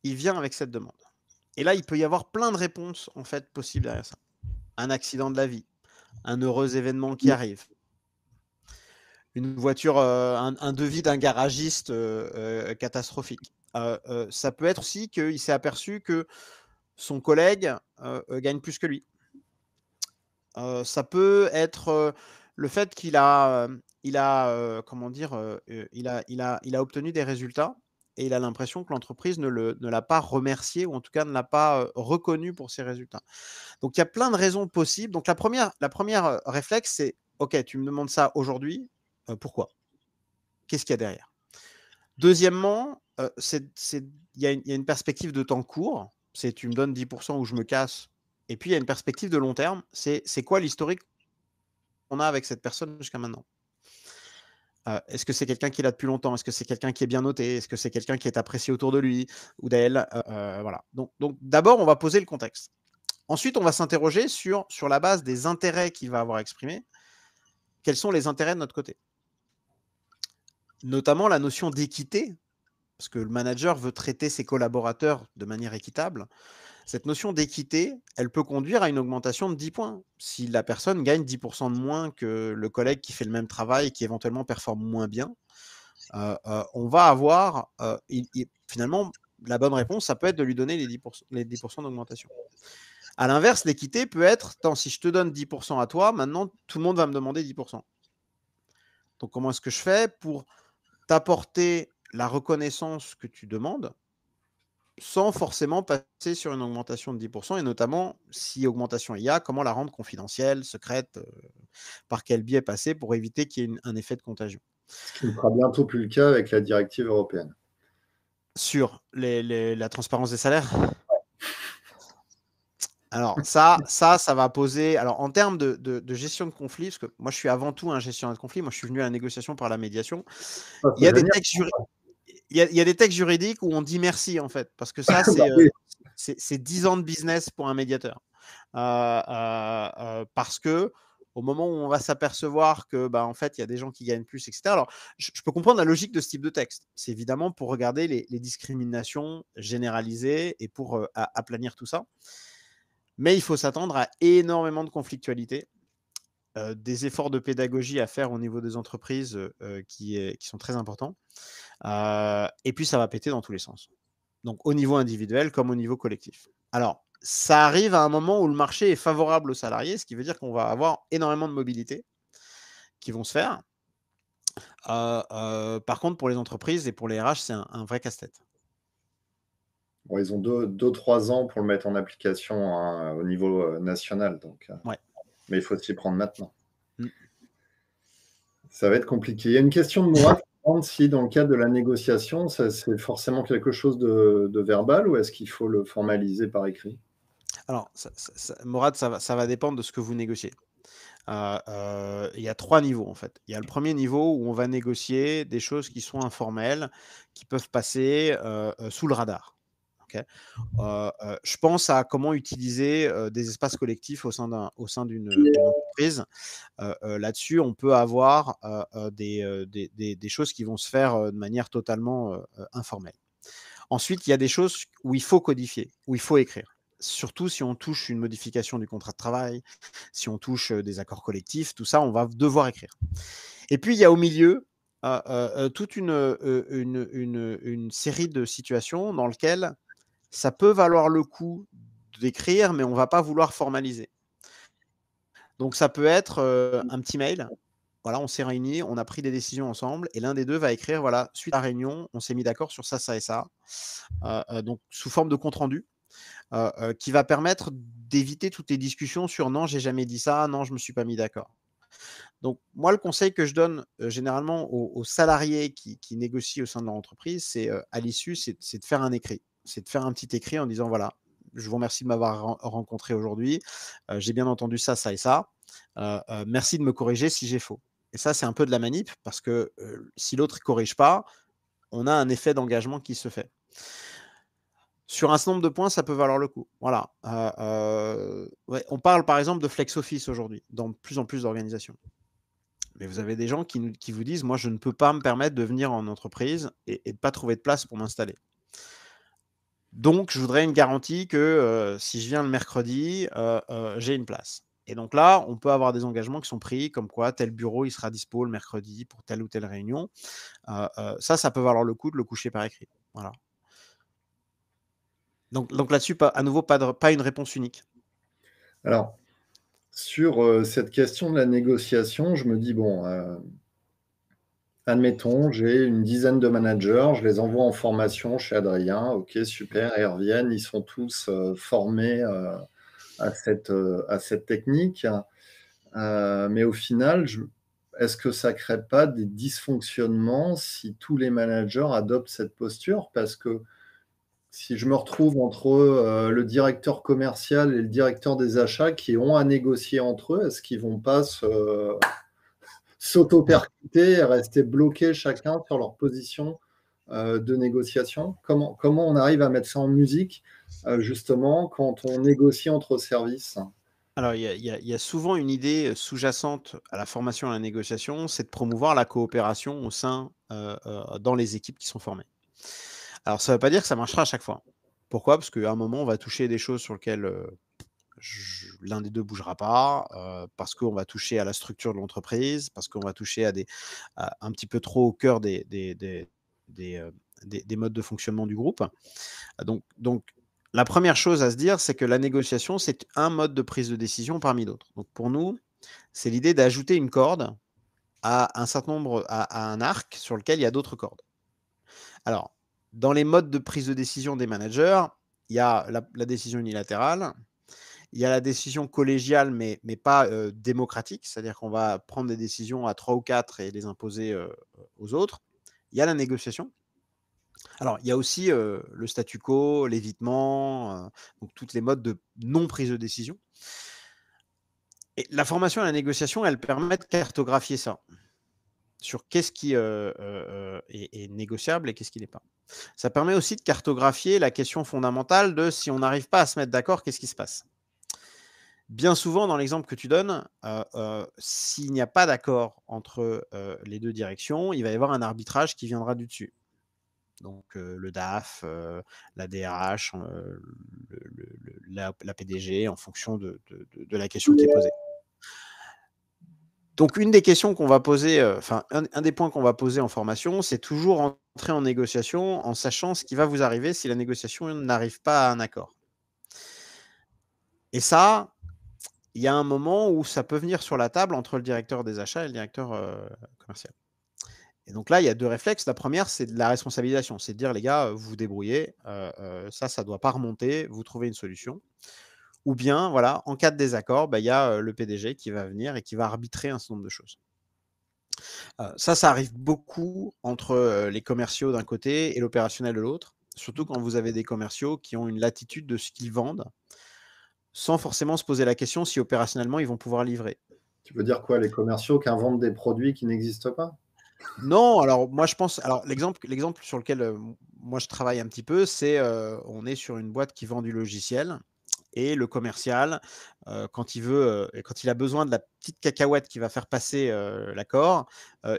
il vient avec cette demande Et là, il peut y avoir plein de réponses en fait possibles derrière ça. Un accident de la vie, un heureux événement qui mmh. arrive. Une voiture, euh, un, devis d'un garagiste euh, euh, catastrophique. ça peut être aussi qu'il s'est aperçu que son collègue gagne plus que lui. ça peut être le fait qu'il a, il a, comment dire, il a, il a, il a obtenu des résultats et il a l'impression que l'entreprise ne, l'a pas remercié ou en tout cas ne l'a pas reconnu pour ses résultats. Donc il y a plein de raisons possibles. Donc la première, la première réflexe, c'est OK, tu me demandes ça aujourd'hui, pourquoi Qu'est-ce qu'il y a derrière Deuxièmement, il y, a une perspective de temps court, c'est tu me donnes 10% ou je me casse. Et puis il y a une perspective de long terme, c'est, c'est quoi l'historique qu'on a avec cette personne jusqu'à maintenant ah, est-ce que c'est quelqu'un qui l'a depuis longtemps Est-ce que c'est quelqu'un qui est bien noté Est-ce que c'est quelqu'un qui est apprécié autour de lui ou d'elle euh, euh, Voilà. Donc, d'abord, on va poser le contexte. Ensuite, on va s'interroger sur, sur la base des intérêts qu'il va avoir exprimés. Quels sont les intérêts de notre côté Notamment la notion d'équité, parce que le manager veut traiter ses collaborateurs de manière équitable cette notion d'équité, elle peut conduire à une augmentation de 10 points. Si la personne gagne 10% de moins que le collègue qui fait le même travail et qui éventuellement performe moins bien, euh, euh, on va avoir euh, finalement la bonne réponse, ça peut être de lui donner les 10%, les 10 d'augmentation. À l'inverse, l'équité peut être, tant si je te donne 10% à toi, maintenant tout le monde va me demander 10%. Donc comment est-ce que je fais pour t'apporter la reconnaissance que tu demandes sans forcément passer sur une augmentation de 10%, et notamment si augmentation il y a, comment la rendre confidentielle, secrète, euh, par quel biais passer pour éviter qu'il y ait un effet de contagion. Ce qui ne sera bientôt plus le cas avec la directive européenne. Sur la transparence des salaires alors ça, ça, ça va poser. Alors en termes de, gestion de conflit, parce que moi je suis avant tout un gestionnaire de conflit, moi je suis venu à la négociation par la médiation. il y a des textes juridiques. Il y, a des textes juridiques où on dit merci, en fait, parce que ça, ah, c'est 10 bah euh, ans de business pour un médiateur. Euh, euh, parce que au moment où on va s'apercevoir que bah, en fait il y a des gens qui gagnent plus, etc. Alors je, peux comprendre la logique de ce type de texte. C'est évidemment pour regarder les, discriminations généralisées et pour aplanir tout ça. Mais il faut s'attendre à énormément de conflictualité, des efforts de pédagogie à faire au niveau des entreprises qui, qui, sont très importants. Euh, et puis, ça va péter dans tous les sens. Donc, au niveau individuel comme au niveau collectif. Alors, ça arrive à un moment où le marché est favorable aux salariés, ce qui veut dire qu'on va avoir énormément de mobilité qui vont se faire. Euh, euh, par contre, pour les entreprises et pour les RH, c'est un, vrai casse-tête. ils ont 2-3 ans pour le mettre en application hein, au niveau national. Donc, Mais il faut s'y prendre maintenant. Mm. Ça va être compliqué. Il y a une question de moi si dans le cadre de la négociation, c'est forcément quelque chose de, verbal ou est-ce qu'il faut le formaliser par écrit Alors, ça, ça, Morad, ça va, ça dépendre de ce que vous négociez. Euh, euh, il y a trois niveaux en fait. Il y a le premier niveau où on va négocier des choses qui sont informelles, qui peuvent passer euh, sous le radar je pense à comment utiliser des espaces collectifs au sein mmh. d'une entreprise. Là-dessus, on peut avoir des, des, des, choses qui vont se faire de manière totalement informelle. Ensuite, il y a des choses où il faut codifier, où il faut écrire. Surtout si on touche une modification du contrat de travail, si on touche des accords collectifs, tout ça, on va devoir écrire. Et puis, il y a au milieu toute une, une, une, une, série de situations dans lesquelles ça peut valoir le coup d'écrire, mais on ne va pas vouloir formaliser. Donc ça peut être euh, mmh. un petit mail. Voilà, on s'est réunis, on a pris des décisions ensemble, et l'un des deux va écrire, voilà, suite à la réunion, on s'est mis d'accord sur ça, ça et ça, euh, euh, donc sous forme de compte rendu, qui va permettre d'éviter toutes les discussions sur non, j'ai jamais dit ça, non, je me suis pas mis d'accord. Donc moi, le conseil que je donne généralement aux, salariés qui, qui, négocient au sein de leur entreprise, c'est à l'issue, c'est de faire un écrit c'est de faire un petit écrit en disant voilà, je vous remercie de m'avoir rencontré aujourd'hui. Euh, j'ai bien entendu ça, ça et ça. Euh, euh, merci de me corriger si j'ai faux. Et ça, c'est un peu de la manip parce que si l'autre ne corrige pas, on a un effet d'engagement qui se fait. Sur un certain nombre de points, ça peut valoir le coup. Voilà. on parle par exemple de flex office aujourd'hui dans plus en plus d'organisations. Mais vous avez des gens qui, vous disent Moi, je ne peux pas me permettre de venir en entreprise et, et de ne pas trouver de place pour m'installer. Donc, je voudrais une garantie que si je viens le mercredi, j'ai une place. Et donc là, on peut avoir des engagements qui sont pris, comme quoi tel bureau, il sera dispo le mercredi pour telle ou telle réunion. ça, ça peut valoir le coup de le coucher par écrit. Voilà. Donc, là-dessus, à nouveau, pas une réponse unique. Alors, sur cette question de la négociation, je me dis, bon, Admettons, j'ai une dizaine de managers, je les envoie en formation chez Adrien. Ok, super, ils reviennent, ils sont tous euh, formés euh, à, cette, euh, à cette technique. mais au final, est-ce que ça ne crée pas des dysfonctionnements si tous les managers adoptent cette posture Parce que si je me retrouve entre le directeur commercial et le directeur des achats qui ont à négocier entre eux, est-ce qu'ils ne vont pas se s'auto-percuter et rester bloqués chacun sur leur position euh, de négociation comment, comment on arrive à mettre ça en musique, euh, justement, quand on négocie entre services alors, il y, a souvent une idée sous-jacente à la formation et à la négociation, c'est de promouvoir la coopération au sein, euh, dans les équipes qui sont formées. Alors, ça ne veut pas dire que ça marchera à chaque fois. Pourquoi Parce qu'à un moment, on va toucher des choses sur lesquelles l'un des deux bougera pas parce qu'on va toucher à la structure de l'entreprise, parce qu'on va toucher à des un petit peu trop au cœur des des, modes de fonctionnement du groupe. Donc, la première chose à se dire, c'est que la négociation, c'est un mode de prise de décision parmi d'autres. Donc pour nous, c'est l'idée d'ajouter une corde à un certain nombre, à, un arc sur lequel il y a d'autres cordes. Alors, dans les modes de prise de décision des managers, il y a la décision unilatérale, il y a la décision collégiale, mais, pas démocratique, c'est-à-dire qu'on va prendre des décisions à trois ou quatre et les imposer aux autres. Il y a la négociation. Alors, il y a aussi le statu quo, l'évitement, donc toutes les modes de non-prise de décision. Et la formation et la négociation, elle permet de cartographier ça sur qu'est-ce qui est, négociable et qu'est-ce qui n'est pas. Ça permet aussi de cartographier la question fondamentale de si on n'arrive pas à se mettre d'accord, qu'est-ce qui se passe bien souvent, dans l'exemple que tu donnes, euh, euh, s'il n'y a pas d'accord entre euh, les deux directions, il va y avoir un arbitrage qui viendra du dessus. Donc le DAF, la DRH, la, PDG, en fonction de, la question qui est posée. Donc une des questions qu'on va poser, enfin un, des points qu'on va poser en formation, c'est toujours entrer en négociation en sachant ce qui va vous arriver si la négociation n'arrive pas à un accord. Et ça, il y a un moment où ça peut venir sur la table entre le directeur des achats et le directeur euh, commercial. Et donc là, il y a deux réflexes. La première, c'est de la responsabilisation. C'est de dire, les gars, vous euh, vous débrouillez. Euh, ça, ça ne doit pas remonter. Vous trouvez une solution. Ou bien, voilà, en cas de désaccord, bah, il y a le PDG qui va venir et qui va arbitrer un certain nombre de choses. ça, ça arrive beaucoup entre les commerciaux d'un côté et l'opérationnel de l'autre. Surtout quand vous avez des commerciaux qui ont une latitude de ce qu'ils vendent sans forcément se poser la question si opérationnellement ils vont pouvoir livrer. Tu veux dire quoi, les commerciaux qui inventent des produits qui n'existent pas Non, alors moi je pense. Alors l'exemple, sur lequel euh, moi je travaille un petit peu, c'est euh, on est sur une boîte qui vend du logiciel et le commercial, euh, quand il veut, quand il a besoin de la petite cacahuète qui va faire passer l'accord,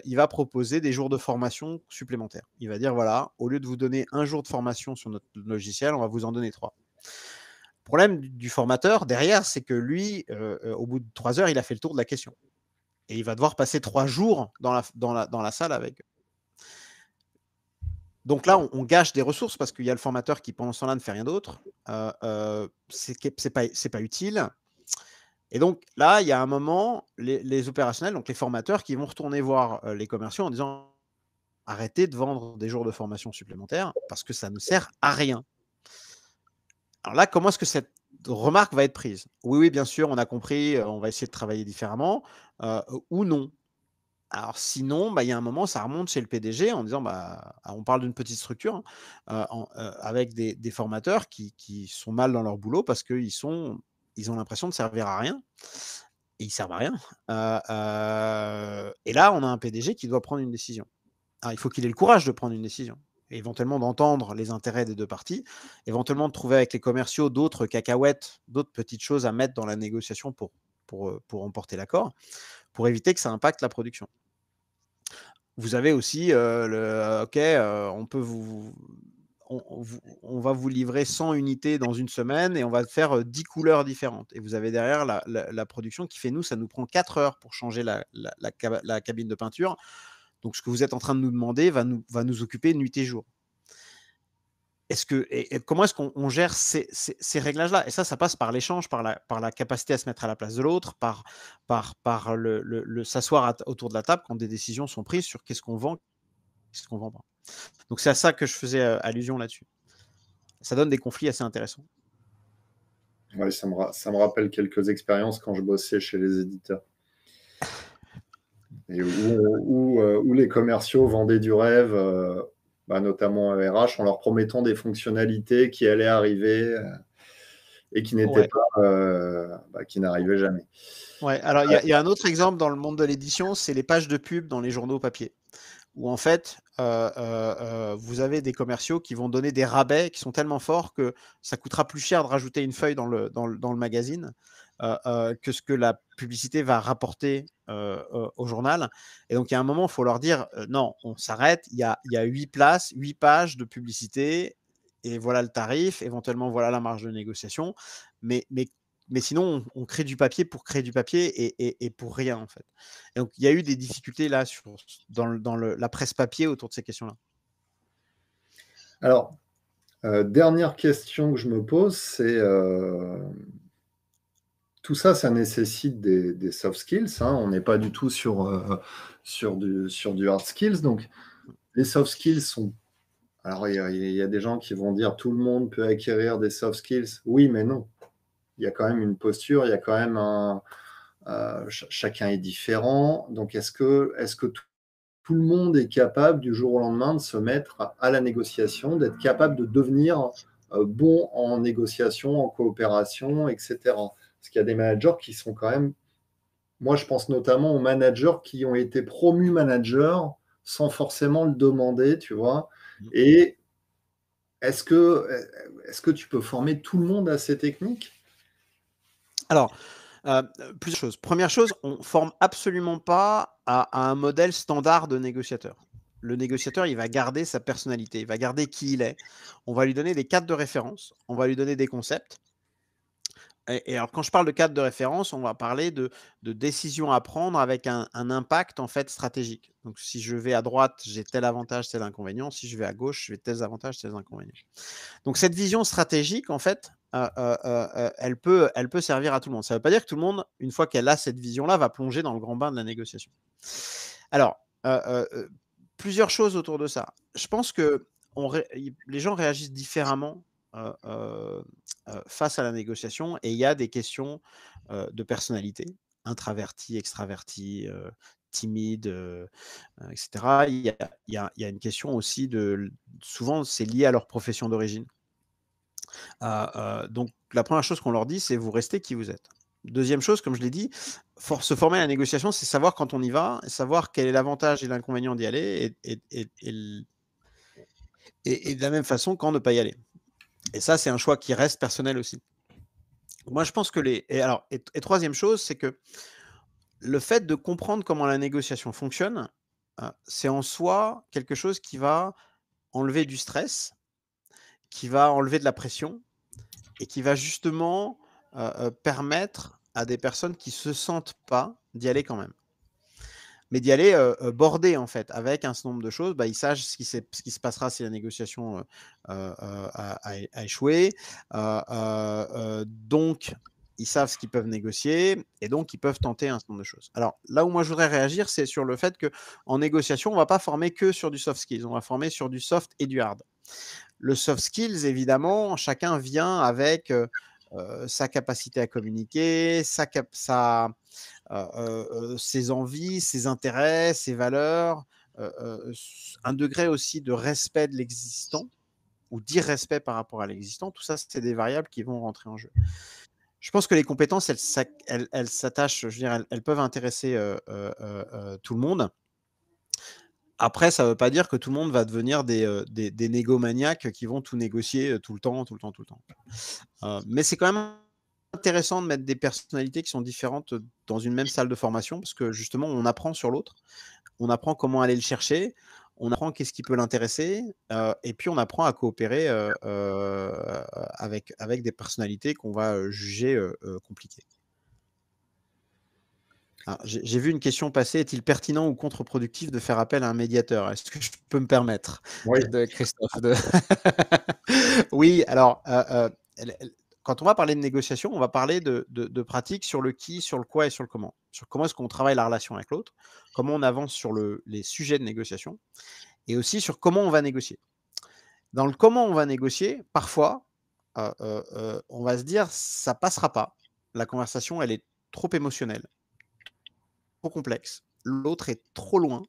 il va proposer des jours de formation supplémentaires. Il va dire voilà, au lieu de vous donner un jour de formation sur notre logiciel, on va vous en donner trois problème du, formateur derrière, c'est que lui, euh, euh, au bout de trois heures, il a fait le tour de la question. Et il va devoir passer trois jours dans la, dans dans la salle avec. Donc là, on, gâche des ressources parce qu'il y a le formateur qui, pendant ce temps-là, ne fait rien d'autre. Euh, n'est euh, c'est pas, utile. Et donc là, il y a un moment, les, les opérationnels, donc les formateurs, qui vont retourner voir les commerciaux en disant arrêtez de vendre des jours de formation supplémentaires parce que ça ne sert à rien. Alors là, comment est-ce que cette remarque va être prise Oui, oui, bien sûr, on a compris, euh, on va essayer de travailler différemment, euh, ou non. Alors sinon, bah, il y a un moment, ça remonte chez le PDG en disant, bah, ah, on parle d'une petite structure, hein, euh, avec des, formateurs qui, sont mal dans leur boulot parce qu'ils sont, ils ont l'impression de servir à rien. Et ils servent à rien. et là, on a un PDG qui doit prendre une décision. Ah, il faut qu'il ait le courage de prendre une décision éventuellement d'entendre les intérêts des deux parties, éventuellement de trouver avec les commerciaux d'autres cacahuètes, d'autres petites choses à mettre dans la négociation pour, pour, euh, pour emporter l'accord, pour éviter que ça impacte la production. Vous avez aussi euh, le euh, OK, on peut vous, va vous livrer 100 unités dans une semaine et on va faire 10 couleurs différentes. Et vous avez derrière la, production qui fait nous, ça nous prend 4 heures pour changer la, la cabine de peinture. Donc, ce que vous êtes en train de nous demander va nous, va nous occuper nuit et jour. Est-ce que, et, comment est-ce qu'on gère ces, réglages-là Et ça, ça passe par l'échange, par la, par la capacité à se mettre à la place de l'autre, par, par, par le, s'asseoir autour de la table quand des décisions sont prises sur qu'est-ce qu'on vend, qu'est-ce qu'on vend pas. Donc c'est à ça que je faisais euh, allusion là-dessus. Ça donne des conflits assez intéressants. Oui, ça, ça me rappelle quelques expériences quand je bossais chez les éditeurs. Euh, où, les commerciaux vendaient du rêve, euh, bah, notamment à RH, en leur promettant des fonctionnalités qui allaient arriver euh, et qui n'étaient pas, bah, qui n'arrivaient jamais. Ouais. Alors il y, a un autre exemple dans le monde de l'édition, c'est les pages de pub dans les journaux papier, où en fait vous avez des commerciaux qui vont donner des rabais qui sont tellement forts que ça coûtera plus cher de rajouter une feuille dans le magazine. Euh, euh, que ce que la publicité va rapporter euh, au journal. Et donc, il y a un moment, il faut leur dire, non, on s'arrête, il y a, huit places, huit pages de publicité, et voilà le tarif, éventuellement voilà la marge de négociation, mais, mais, mais sinon on, crée du papier pour créer du papier et, pour rien en fait. Et donc il y a eu des difficultés là dans, la presse papier autour de ces questions-là. Alors, dernière question que je me pose, c'est tout ça, ça nécessite des, soft skills. Hein. On n'est pas du tout sur, euh, sur, du, sur du hard skills. Donc, les soft skills sont. Alors, il y, a des gens qui vont dire tout le monde peut acquérir des soft skills. Oui, mais non. Il y a quand même une posture, il y a quand même un. Euh, chacun est différent. Donc, est-ce que, est -ce que tout, le monde est capable du jour au lendemain de se mettre à, la négociation, d'être capable de devenir euh, bon en négociation, en coopération, etc. Parce qu'il y a des managers qui sont quand même. Moi, je pense notamment aux managers qui ont été promus managers sans forcément le demander, tu vois. Mm. Et est-ce que, est que tu peux former tout le monde à ces techniques Alors, euh, plusieurs choses. Première chose, on ne forme absolument pas à, à, un modèle standard de négociateur. Le négociateur, il va garder sa personnalité, il va garder qui il est. On va lui donner des cadres de référence, on va lui donner des concepts. Et, alors, quand je parle de cadre de référence, on va parler de, de décisions à prendre avec un, un, impact en fait stratégique. Donc, si je vais à droite, j'ai tel avantage, tel inconvénient. Si je vais à gauche, j'ai tel avantage, tel inconvénient. Donc, cette vision stratégique, en fait, euh, euh, euh, elle, peut, elle peut servir à tout le monde. Ça ne veut pas dire que tout le monde, une fois qu'elle a cette vision-là, va plonger dans le grand bain de la négociation. Alors, plusieurs choses autour de ça. Je pense que on les gens réagissent différemment euh, euh, euh, face à la négociation et il y a des questions de personnalité, intraverti, extraverti, timide, etc. Il y, a, une question aussi de. Souvent, c'est lié à leur profession d'origine. Ah, donc, la première chose qu'on leur dit, c'est vous restez qui vous êtes. Deuxième chose, comme je l'ai dit, se former à la négociation, c'est savoir quand on y va, savoir quel est l'avantage et l'inconvénient d'y aller, et, de la même façon, quand ne pas y aller. Et ça, c'est un choix qui reste personnel aussi. Moi, je pense que les. Et, alors, et, troisième chose, c'est que le fait de comprendre comment la négociation fonctionne, euh, c'est en soi quelque chose qui va enlever du stress, qui va enlever de la pression et qui va justement euh, euh, permettre à des personnes qui se sentent pas d'y aller quand même mais d'y aller bordé en fait, avec un certain nombre de choses. Bah, ils savent ce qui, ce qui se passera si la négociation a, échoué. donc, ils savent ce qu'ils peuvent négocier et donc ils peuvent tenter un certain nombre de choses. Alors là où moi je voudrais réagir, c'est sur le fait que en négociation, on ne va pas former que sur du soft skills, on va former sur du soft et du hard. Le soft skills, évidemment, chacun vient avec sa capacité à communiquer, sa, cap sa ses envies, ses intérêts, ses valeurs, un degré aussi de respect de l'existant ou d'irrespect par rapport à l'existant, tout ça, c'est des variables qui vont rentrer en jeu. Je pense que les compétences, elles s'attachent, je veux dire, elles, peuvent intéresser tout le monde. Après, ça ne veut pas dire que tout le monde va devenir des, des, des négomaniaques qui vont tout négocier tout le temps, tout le temps, tout le temps. mais c'est quand même intéressant de mettre des personnalités qui sont différentes dans une même salle de formation parce que justement, on apprend sur l'autre, on apprend comment aller le chercher, on apprend qu'est-ce qui peut l'intéresser et puis on apprend à coopérer avec, avec des personnalités qu'on va juger compliquées. Ah, j'ai vu une question passer. Est-il pertinent ou contre-productif de faire appel à un médiateur Est-ce que je peux me permettre oui. Christophe Oui, alors, quand on va parler de négociation, on va parler de, pratiques sur le qui, sur le quoi et sur le comment. Sur comment est-ce qu'on travaille la relation avec l'autre, comment on avance sur les sujets de négociation, et aussi sur comment on va négocier. Dans le comment on va négocier, parfois, euh, euh, euh, on va se dire ça passera pas. La conversation, elle est trop émotionnelle, trop complexe. L'autre est trop loin.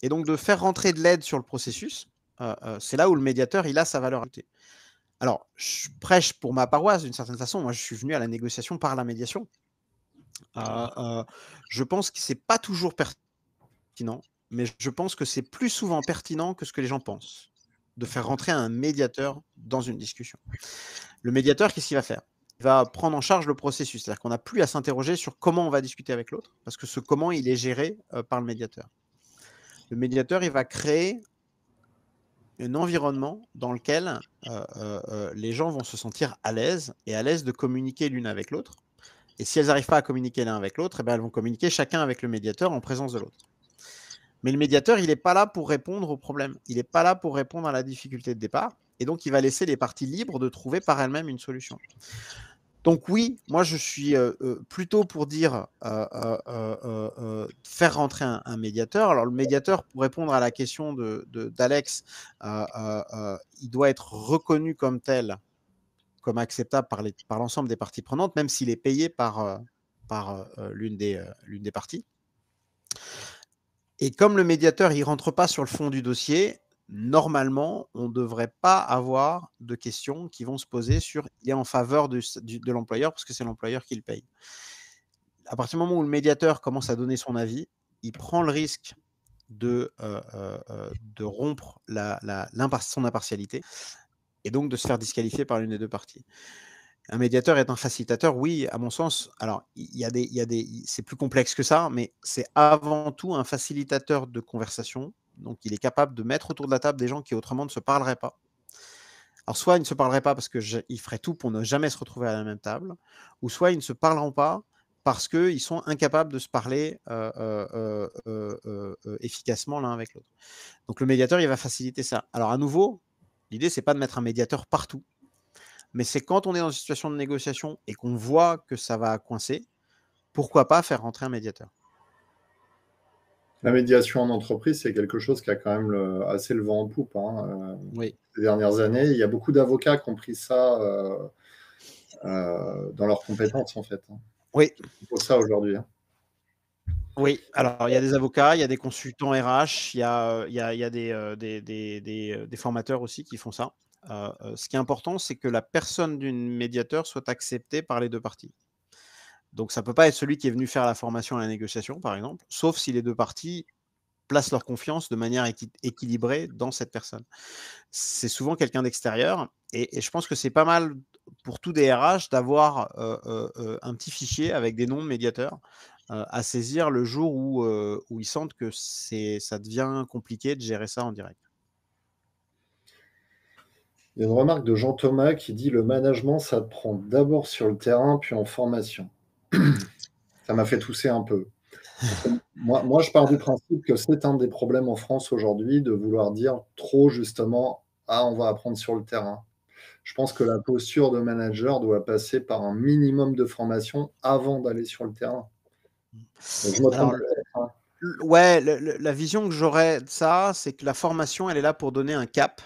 et donc de faire rentrer de l'aide sur le processus, c'est là où le médiateur, il a sa valeur ajoutée. Alors, je prêche pour ma paroisse d'une certaine façon. Moi, je suis venu à la négociation par la médiation. Euh, euh, je pense que c'est pas toujours pertinent, mais je pense que c'est plus souvent pertinent que ce que les gens pensent de faire rentrer un médiateur dans une discussion. Le médiateur, qu'est-ce qu'il va faire Il va prendre en charge le processus, c'est-à-dire qu'on n'a plus à s'interroger sur comment on va discuter avec l'autre, parce que ce comment, il est géré euh, par le médiateur. Le médiateur, il va créer un environnement dans lequel euh, euh, euh, les gens vont se sentir à l'aise et à l'aise de communiquer l'une avec l'autre. Et si elles n'arrivent pas à communiquer l'un avec l'autre, eh ben, elles vont communiquer chacun avec le médiateur en présence de l'autre. Mais le médiateur, il n'est pas là pour répondre au problème. Il n'est pas là pour répondre à la difficulté de départ. Et donc, il va laisser les parties libres de trouver par elles-mêmes une solution. Donc oui, moi je suis plutôt pour dire faire rentrer un, médiateur. Alors le médiateur, pour répondre à la question d'Alex, de, il doit être reconnu comme tel, comme acceptable par l'ensemble des parties prenantes, même s'il est payé par, par l'une des, des parties. Et comme le médiateur, il rentre pas sur le fond du dossier, normalement, on ne devrait pas avoir de questions qui vont se poser sur il est en faveur de, l'employeur parce que c'est l'employeur qui le paye. À partir du moment où le médiateur commence à donner son avis, il prend le risque de, euh, euh, euh, rompre la, son impartialité et donc de se faire disqualifier par l'une des deux parties. Un médiateur est un facilitateur, oui, à mon sens. Alors, il y a des, il y a des, c'est plus complexe que ça, mais c'est avant tout un facilitateur de conversation donc, il est capable de mettre autour de la table des gens qui autrement ne se parleraient pas. Alors, soit ils ne se parleraient pas parce qu'ils feraient tout pour ne jamais se retrouver à la même table, ou soit ils ne se parleront pas parce qu'ils sont incapables de se parler euh, euh, euh, efficacement l'un avec l'autre. Donc, le médiateur, il va faciliter ça. Alors, à nouveau, l'idée, c'est pas de mettre un médiateur partout. Mais c'est quand on est dans une situation de négociation et qu'on voit que ça va coincer, pourquoi pas faire rentrer un médiateur la médiation en entreprise, c'est quelque chose qui a quand même assez le vent en poupe hein, euh, ces dernières années. Il y a beaucoup d'avocats qui ont pris ça euh, euh, dans leurs compétences, en fait. Hein. Oui. pour ça aujourd'hui. Hein. Oui, alors il y a des avocats, il y a des consultants RH, il y a, des, formateurs aussi qui font ça. ce qui est important, c'est que la personne d'une médiateur soit acceptée par les deux parties. Donc ça ne peut pas être celui qui est venu faire la formation à la négociation, par exemple, sauf si les deux parties placent leur confiance de manière équilibrée dans cette personne. C'est souvent quelqu'un d'extérieur, et, je pense que c'est pas mal pour tout DRH d'avoir euh, euh, euh, un petit fichier avec des noms de médiateurs à saisir le jour où, où ils sentent que ça devient compliqué de gérer ça en direct. Il y a une remarque de Jean Thomas qui dit le management, ça prend d'abord sur le terrain, puis en formation ça m'a fait tousser un peu. Moi, moi, je pars du principe que c'est un des problèmes en France aujourd'hui de vouloir dire trop justement Ah, on va apprendre sur le terrain. Je pense que la posture de manager doit passer par un minimum de formation avant d'aller sur le terrain. Hein. Ouais, la vision que j'aurais de ça, c'est que la formation, elle est là pour donner un cap.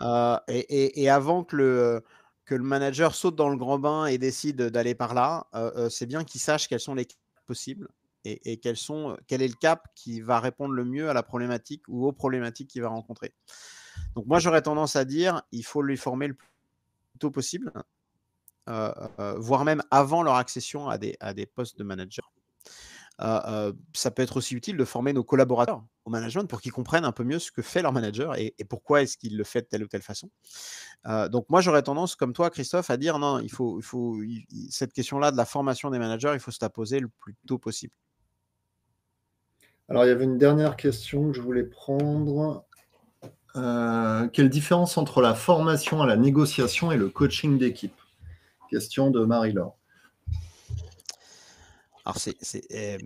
Euh, et, avant que le que le manager saute dans le grand bain et décide d'aller par là, euh, euh, c'est bien qu'il sache quels sont les caps possibles et, euh, quel est le cap qui va répondre le mieux à la problématique ou aux problématiques qu'il va rencontrer. Donc moi, j'aurais tendance à dire, il faut lui former le plus tôt possible, voire même avant leur accession à des, à des postes de manager ça peut être aussi utile de former nos collaborateurs au management pour qu'ils comprennent un peu mieux ce que fait leur manager et, pourquoi est-ce qu'il le fait de telle ou telle façon. donc moi j'aurais tendance, comme toi Christophe, à dire non, il faut, il faut cette question-là de la formation des managers, il faut se la poser le plus tôt possible. Alors il y avait une dernière question que je voulais prendre. quelle différence entre la formation à la négociation et le coaching d'équipe Question de Marie-Laure. Alors, c'est, eh,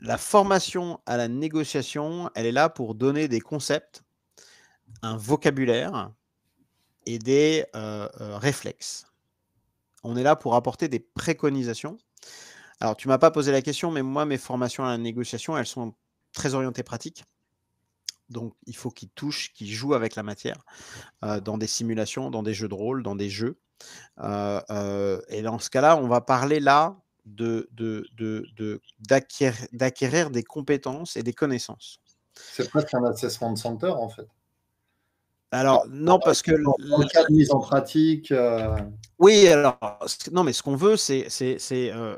la formation à la négociation, elle est là pour donner des concepts, un vocabulaire et des euh, euh, réflexes. On est là pour apporter des préconisations. Alors, tu m'as pas posé la question, mais moi, mes formations à la négociation, elles sont très orientées pratiques. Donc, il faut qu'ils touchent, qu'ils jouent avec la matière euh, dans des simulations, dans des jeux de rôle, dans des jeux. et dans ce cas-là, on va parler là d'acquérir de, de, des compétences et des connaissances. C'est presque un assessment center en fait. Alors, non, parce que. En mise en pratique. Euh, oui, alors, non, mais ce qu'on veut, c'est. Euh,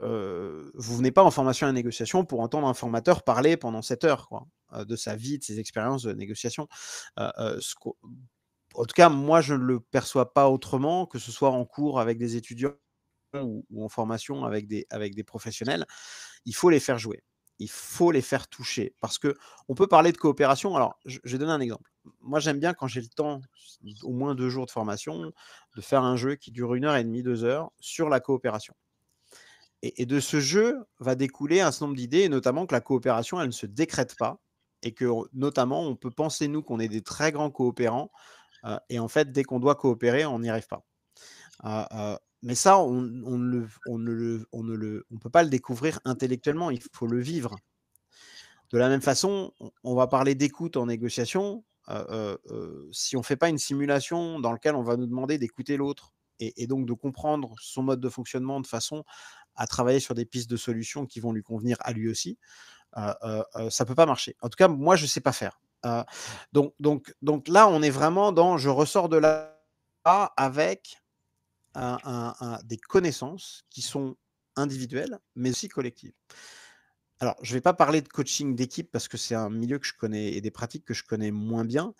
euh, vous venez pas en formation à négociation pour entendre un formateur parler pendant 7 heures, quoi, euh, de sa vie, de ses expériences de négociation. en tout cas, moi, je ne le perçois pas autrement, que ce soit en cours avec des étudiants ou, en formation avec des, avec des professionnels, il faut les faire jouer il faut les faire toucher parce que on peut parler de coopération. Alors, je, vais donner un exemple. Moi, j'aime bien quand j'ai le temps, au moins deux jours de formation, de faire un jeu qui dure une heure et demie, deux heures sur la coopération. Et, de ce jeu va découler un certain nombre d'idées, notamment que la coopération, elle ne se décrète pas et que notamment on peut penser nous qu'on est des très grands coopérants euh, et en fait dès qu'on doit coopérer, on n'y arrive pas. Euh, euh mais ça, on, le, ne ne le, peut pas le découvrir intellectuellement, il faut le vivre. De la même façon, on va parler d'écoute en négociation. Euh, euh, euh, si on ne fait pas une simulation dans laquelle on va nous demander d'écouter l'autre et, donc de comprendre son mode de fonctionnement de façon à travailler sur des pistes de solutions qui vont lui convenir à lui aussi, ça ne peut pas marcher. En tout cas, moi, je ne sais pas faire. donc, donc, donc là, on est vraiment dans je ressors de là avec des connaissances qui sont individuelles, mais aussi collectives. Alors, je ne vais pas parler de coaching d'équipe parce que c'est un milieu que je connais et des pratiques que je connais moins bien,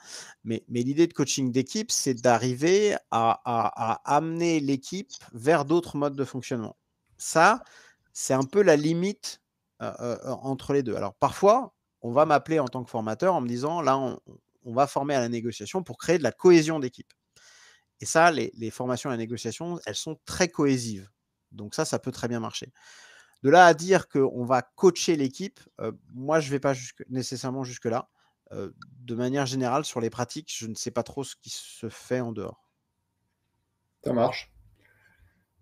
mais, l'idée de coaching d'équipe, c'est d'arriver à, amener l'équipe vers d'autres modes de fonctionnement. Ça, c'est un peu la limite euh, euh, euh, entre les deux. Alors, parfois, on va m'appeler en tant que formateur en me disant, là, on va former à la négociation pour créer de la cohésion d'équipe. Et ça, les, formations à la négociation, elles sont très cohésives. Donc ça, ça peut très bien marcher. De là à dire qu'on va coacher l'équipe, euh, moi, je ne vais pas nécessairement jusque-là. Euh, de manière générale, sur les pratiques, je ne sais pas trop ce qui se fait en dehors. Ça marche.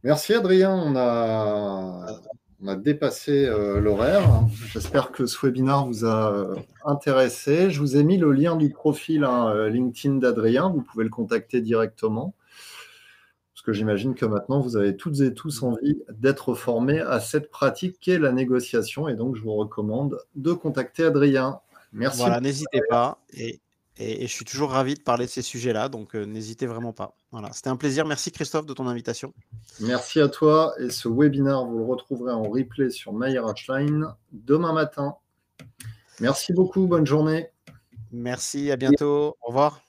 Merci Adrien, on a on a dépassé euh, l'horaire. J'espère que ce webinaire vous a euh, intéressé. Je vous ai mis le lien du profil hein, euh, LinkedIn d'Adrien. Vous pouvez le contacter directement. Parce que j'imagine que maintenant, vous avez toutes et tous envie d'être formés à cette pratique qu'est la négociation. Et donc, je vous recommande de contacter Adrien. Merci. Voilà, n'hésitez pas. Et, je suis toujours ravi de parler de ces sujets-là. Donc, n'hésitez vraiment pas. Voilà, c'était un plaisir. Merci Christophe de ton invitation. Merci à toi. Et ce webinaire, vous le retrouverez en replay sur MyRatchLine demain matin. Merci beaucoup. Bonne journée. Merci. À bientôt. Au revoir.